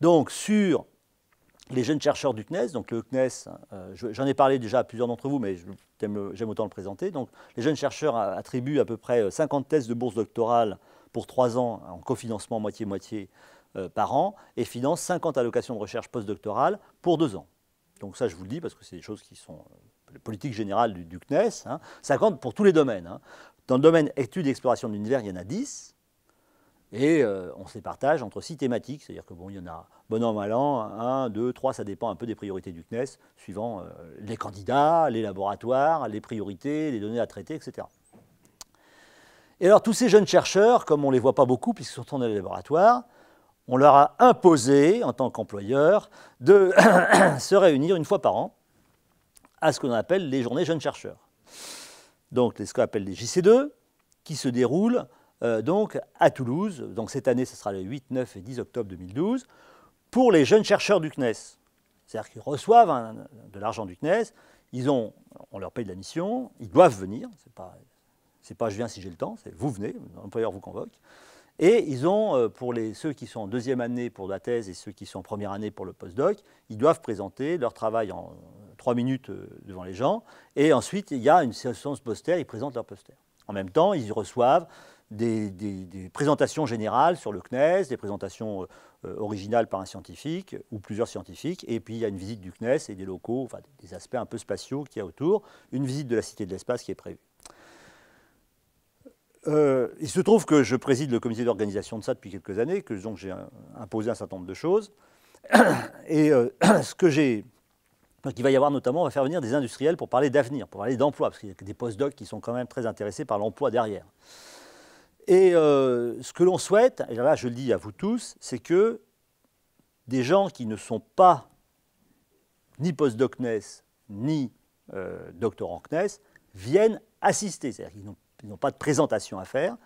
Donc sur les jeunes chercheurs du CNES, donc le CNES, euh, j'en ai parlé déjà à plusieurs d'entre vous, mais j'aime autant le présenter. Donc les jeunes chercheurs attribuent à peu près 50 thèses de bourse doctorale pour trois ans en cofinancement moitié-moitié euh, par an et finance 50 allocations de recherche postdoctorale pour deux ans. Donc ça, je vous le dis parce que c'est des choses qui sont euh, la politique générale du, CNES, 50 hein, pour tous les domaines. Hein. Dans le domaine études et exploration de l'univers, il y en a 10. Et euh, on se les partage entre six thématiques, c'est-à-dire que bon, il y en a bon an, mal an, 1, 2, 3, ça dépend un peu des priorités du CNES, suivant les candidats, les laboratoires, les priorités, les données à traiter, etc. Et alors tous ces jeunes chercheurs, comme on ne les voit pas beaucoup puisqu'ils sont dans les laboratoires, on leur a imposé, en tant qu'employeur, de se réunir une fois par an à ce qu'on appelle les journées jeunes chercheurs. Donc, ce qu'on appelle les JC2, qui se déroulent euh, donc à Toulouse. Donc, cette année, ce sera le 8, 9 et 10 octobre 2012, pour les jeunes chercheurs du CNES. C'est-à-dire qu'ils reçoivent de l'argent du CNES, ils ont, on leur paye de la mission, ils doivent venir, c'est pas, pas je viens si j'ai le temps, c'est vous venez, l'employeur vous convoque. Et ils ont, euh, pour les, ceux qui sont en deuxième année pour la thèse et ceux qui sont en première année pour le postdoc, ils doivent présenter leur travail en trois minutes euh, devant les gens. Et ensuite, il y a une séance poster, ils présentent leur poster. En même temps, ils reçoivent des, présentations générales sur le CNES, des présentations euh, originales par un scientifique ou plusieurs scientifiques. Et puis, il y a une visite du CNES et des locaux, des aspects un peu spatiaux qu'il y a autour. Une visite de la Cité de l'Espace qui est prévue. Euh, il se trouve que je préside le comité d'organisation de ça depuis quelques années, que donc j'ai imposé un certain nombre de choses. Et euh, ce que j'ai. Donc il va y avoir notamment, on va faire venir des industriels pour parler d'avenir, pour parler d'emploi, parce qu'il y a des post-docs qui sont quand même très intéressés par l'emploi derrière. Et euh, ce que l'on souhaite, et là je le dis à vous tous, c'est que des gens qui ne sont pas ni post CNES, ni doctorants CNES, viennent assister. C'est-à-dire qu'ils n'ont ils n'ont pas de présentation à faire,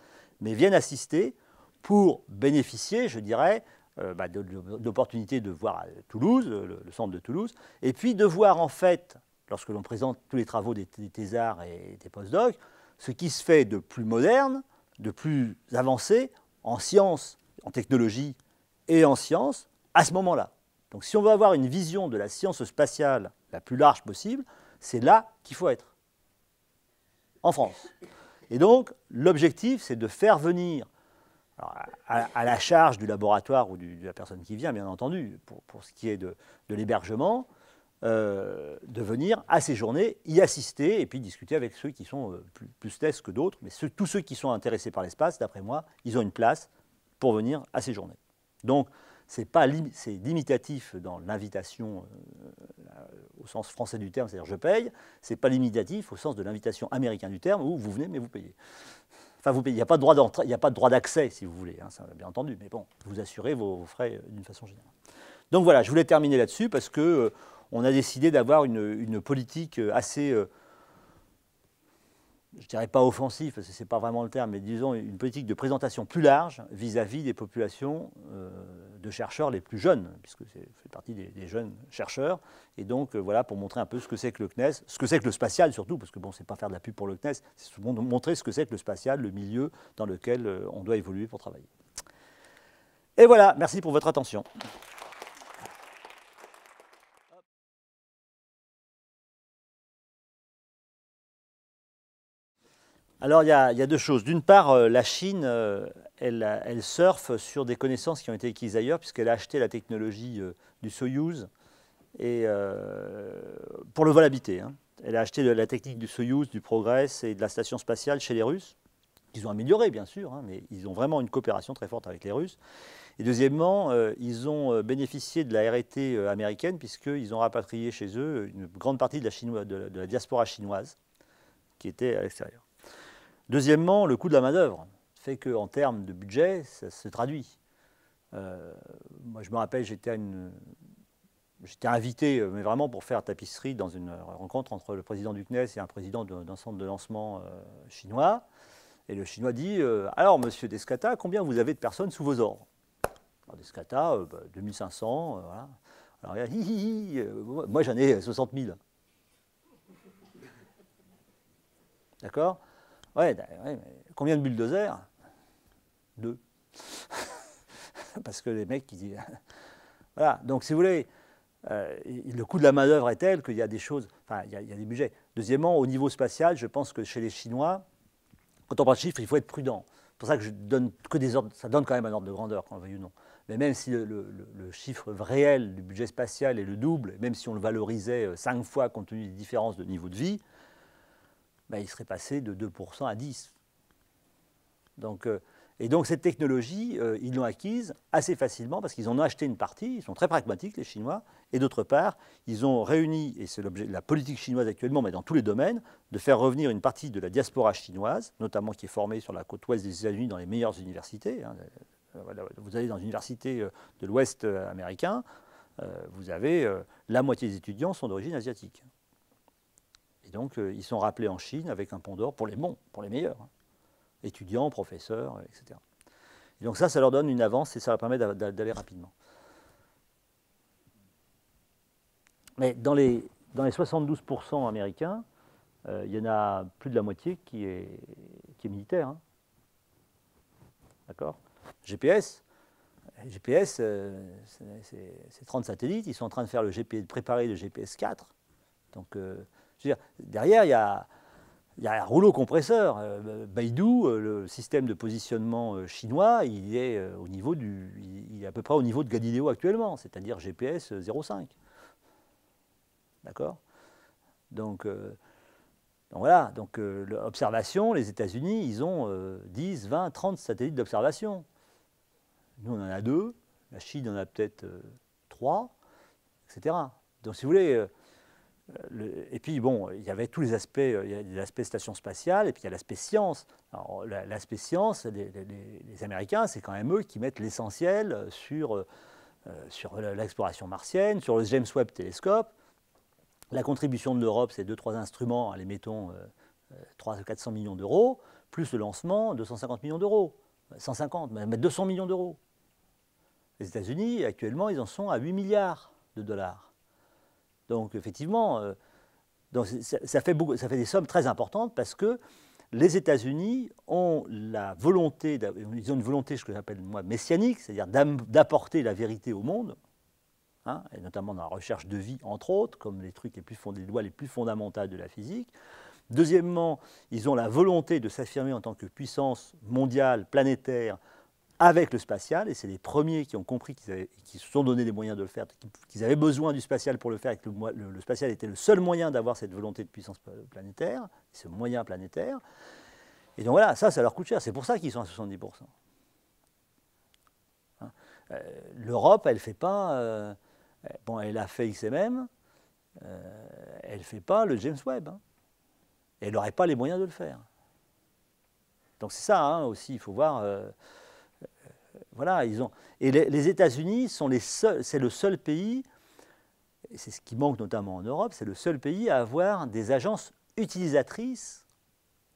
mais viennent assister pour bénéficier, je dirais, euh, bah, d'opportunités de, voir Toulouse, le, centre de Toulouse, et puis de voir en fait, lorsque l'on présente tous les travaux des, des thésards et des postdocs, ce qui se fait de plus moderne, de plus avancé en sciences, en technologie et en sciences à ce moment-là. Donc si on veut avoir une vision de la science spatiale la plus large possible, c'est là qu'il faut être, en France. Et donc, l'objectif, c'est de faire venir, à, la charge du laboratoire ou de la personne qui vient, bien entendu, pour, ce qui est de, l'hébergement, euh, de venir à ces journées, y assister et puis discuter avec ceux qui sont euh, plus, plus que d'autres. Mais tous ceux qui sont intéressés par l'espace, d'après moi, ils ont une place pour venir à ces journées. Donc, c'est pas limitatif dans l'invitation euh, au sens français du terme, c'est-à-dire je paye. C'est pas limitatif au sens de l'invitation américain du terme où vous venez mais vous payez. Enfin, vous payez. Il n'y a pas de droit d'entrée, il a pas droit d'accès si vous voulez, hein, bien entendu. Mais bon, vous assurez vos, frais euh, d'une façon générale. Donc voilà, je voulais terminer là-dessus parce que euh, on a décidé d'avoir une, politique assez je ne dirais pas offensif, parce que ce n'est pas vraiment le terme, mais disons une politique de présentation plus large vis-à-vis des populations euh, de chercheurs les plus jeunes, puisque c'est fait partie des, jeunes chercheurs. Et donc, euh, voilà, pour montrer un peu ce que c'est que le CNES, ce que c'est que le spatial surtout, parce que bon, n'est pas faire de la pub pour le CNES, c'est montrer ce que c'est que le spatial, le milieu dans lequel euh, on doit évoluer pour travailler. Et voilà, merci pour votre attention. Alors il y, a, deux choses. D'une part, euh, la Chine, euh, elle, surfe sur des connaissances qui ont été acquises ailleurs, puisqu'elle a acheté la technologie euh, du Soyuz et, pour le vol habité. Hein. Elle a acheté la technique du Soyuz, du Progress et de la station spatiale chez les Russes. Ils ont amélioré, bien sûr, hein, mais ils ont vraiment une coopération très forte avec les Russes. Et deuxièmement, ils ont bénéficié de la RT américaine, puisqu'ils ont rapatrié chez eux une grande partie de la diaspora chinoise qui était à l'extérieur. Deuxièmement, le coût de la main-d'œuvre fait qu'en termes de budget, ça se traduit. Euh, moi, je me rappelle, j'étais invité, euh, mais vraiment pour faire tapisserie dans une euh, rencontre entre le président du CNES et un président d'un centre de lancement chinois. Et le chinois dit Alors, monsieur Descata, combien vous avez de personnes sous vos ordres Alors, Descata, 2500, bah, voilà. Alors, moi j'en ai 60 000. D'accord Ouais, mais combien de bulldozers Deux. Parce que les mecs qui disent. voilà, donc si vous voulez, euh, le coût de la main est tel qu'il y a des choses. Enfin, il y, a, des budgets. Deuxièmement, au niveau spatial, je pense que chez les Chinois, quand on parle de chiffres, il faut être prudent. C'est pour ça que je donne que des ordres. Ça donne quand même un ordre de grandeur, qu'on veuille ou non. Mais même si le, chiffre réel du budget spatial est le double, même si on le valorisait euh, cinq fois compte tenu des différences de niveau de vie, ben, il serait passé de 2% à 10%. Donc, euh, et donc cette technologie, euh, ils l'ont acquise assez facilement parce qu'ils en ont acheté une partie, ils sont très pragmatiques les Chinois, et d'autre part, ils ont réuni, et c'est l'objet de la politique chinoise actuellement, mais dans tous les domaines, de faire revenir une partie de la diaspora chinoise, notamment qui est formée sur la côte ouest des États-Unis dans les meilleures universités. Hein. Euh, vous allez dans une université de l'ouest américain, vous avez la moitié des étudiants sont d'origine asiatique. Et donc, euh, ils sont rappelés en Chine avec un pont d'or pour les bons, pour les meilleurs, hein. étudiants, professeurs, euh, etc. Et donc ça, ça leur donne une avance et ça leur permet d'aller rapidement. Mais dans les, dans les 72% américains, euh, il y en a plus de la moitié qui est, qui est militaire. Hein. D'accord GPS, GPS, c'est 30 satellites. Ils sont en train de faire le préparer le GPS 4. Donc, derrière, il y a, un rouleau compresseur. Euh, Baidu, euh, le système de positionnement euh, chinois, il est, au niveau du, il à peu près au niveau de Galileo actuellement, c'est-à-dire GPS 0,5. D'accord donc, voilà, donc l'observation, les États-Unis, ils ont 10, 20, 30 satellites d'observation. Nous, on en a deux, la Chine en a peut-être trois, etc. Donc si vous voulez, et puis, bon, il y avait tous les aspects, euh, il y a l'aspect station spatiale, et puis il y a l'aspect science. Alors l'aspect science, les, Américains, c'est quand même eux qui mettent l'essentiel euh, sur, euh, l'exploration martienne, sur le James Webb télescope. La contribution de l'Europe, c'est deux trois instruments, allez, hein, mettons euh, 300-400 millions d'euros, plus le lancement, 250 millions d'euros. 150, mais 200 millions d'euros. Les États-Unis, actuellement, ils en sont à 8 milliards de dollars. Donc effectivement, euh, ça, fait des sommes très importantes parce que les États-Unis ont la volonté, ils ont une volonté, ce que j'appelle moi messianique, c'est-à-dire d'apporter la vérité au monde, hein, et notamment dans la recherche de vie, entre autres, comme les trucs les plus les lois les plus fondamentales de la physique. Deuxièmement, ils ont la volonté de s'affirmer en tant que puissance mondiale, planétaire, avec le spatial, et c'est les premiers qui ont compris qu'ils se sont donnés les moyens de le faire, qu'ils avaient besoin du spatial pour le faire, et que le, spatial était le seul moyen d'avoir cette volonté de puissance planétaire, ce moyen planétaire. Et donc voilà, ça, ça leur coûte cher. C'est pour ça qu'ils sont à 70%. Hein. Euh, L'Europe, elle ne fait pas... Euh, bon, elle a fait XMM, euh, elle ne fait pas le James Webb. Hein. elle n'aurait pas les moyens de le faire. Donc c'est ça hein, aussi, il faut voir voilà, ils ont. Et les, États-Unis sont les seuls, c'est le seul pays, c'est ce qui manque notamment en Europe, c'est le seul pays à avoir des agences utilisatrices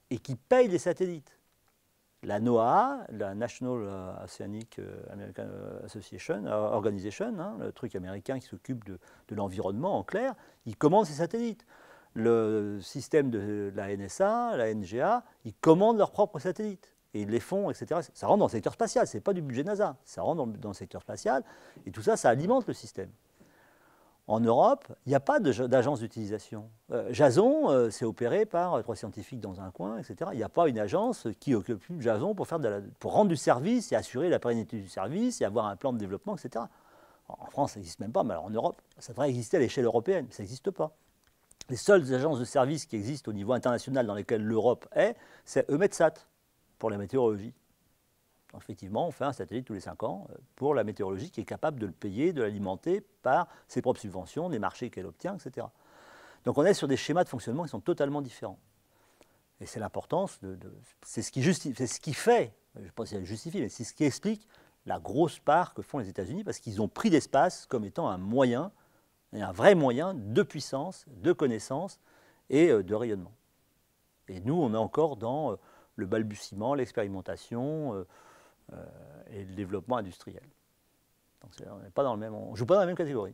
et qui payent les satellites. La NOAA, la National euh, Oceanic euh, American euh, Association, Organization, hein, le truc américain qui s'occupe de, l'environnement en clair, il commande ses satellites le système de la NSA, la NGA, ils commandent leurs propres satellites et les fonds, etc. Ça rentre dans le secteur spatial, ce n'est pas du budget NASA, ça rentre dans le, secteur spatial, et tout ça, ça alimente le système. En Europe, il n'y a pas d'agence d'utilisation. Euh, Jason, c'est euh, opéré par trois scientifiques dans un coin, etc. Il n'y a pas une agence qui occupe Jason pour, faire de pour rendre du service et assurer la pérennité du service et avoir un plan de développement, etc. En France, ça n'existe même pas, mais alors en Europe, ça devrait exister à l'échelle européenne, ça n'existe pas. Les seules agences de service qui existent au niveau international dans lesquelles l'Europe est, c'est Eumetsat pour la météorologie. effectivement, on fait un satellite tous les 5 ans euh, pour la météorologie qui est capable de le payer, de l'alimenter par ses propres subventions, des marchés qu'elle obtient, etc. Donc on est sur des schémas de fonctionnement qui sont totalement différents. Et c'est l'importance, de, c'est ce qui justifie, c'est ce qui fait, je pense qu'elle justifie, mais c'est ce qui explique la grosse part que font les États-Unis parce qu'ils ont pris l'espace comme étant un moyen, un vrai moyen de puissance, de connaissance et euh, de rayonnement. Et nous, on est encore dans euh, le balbutiement, l'expérimentation euh, euh, et le développement industriel. Donc on ne joue pas dans la même catégorie.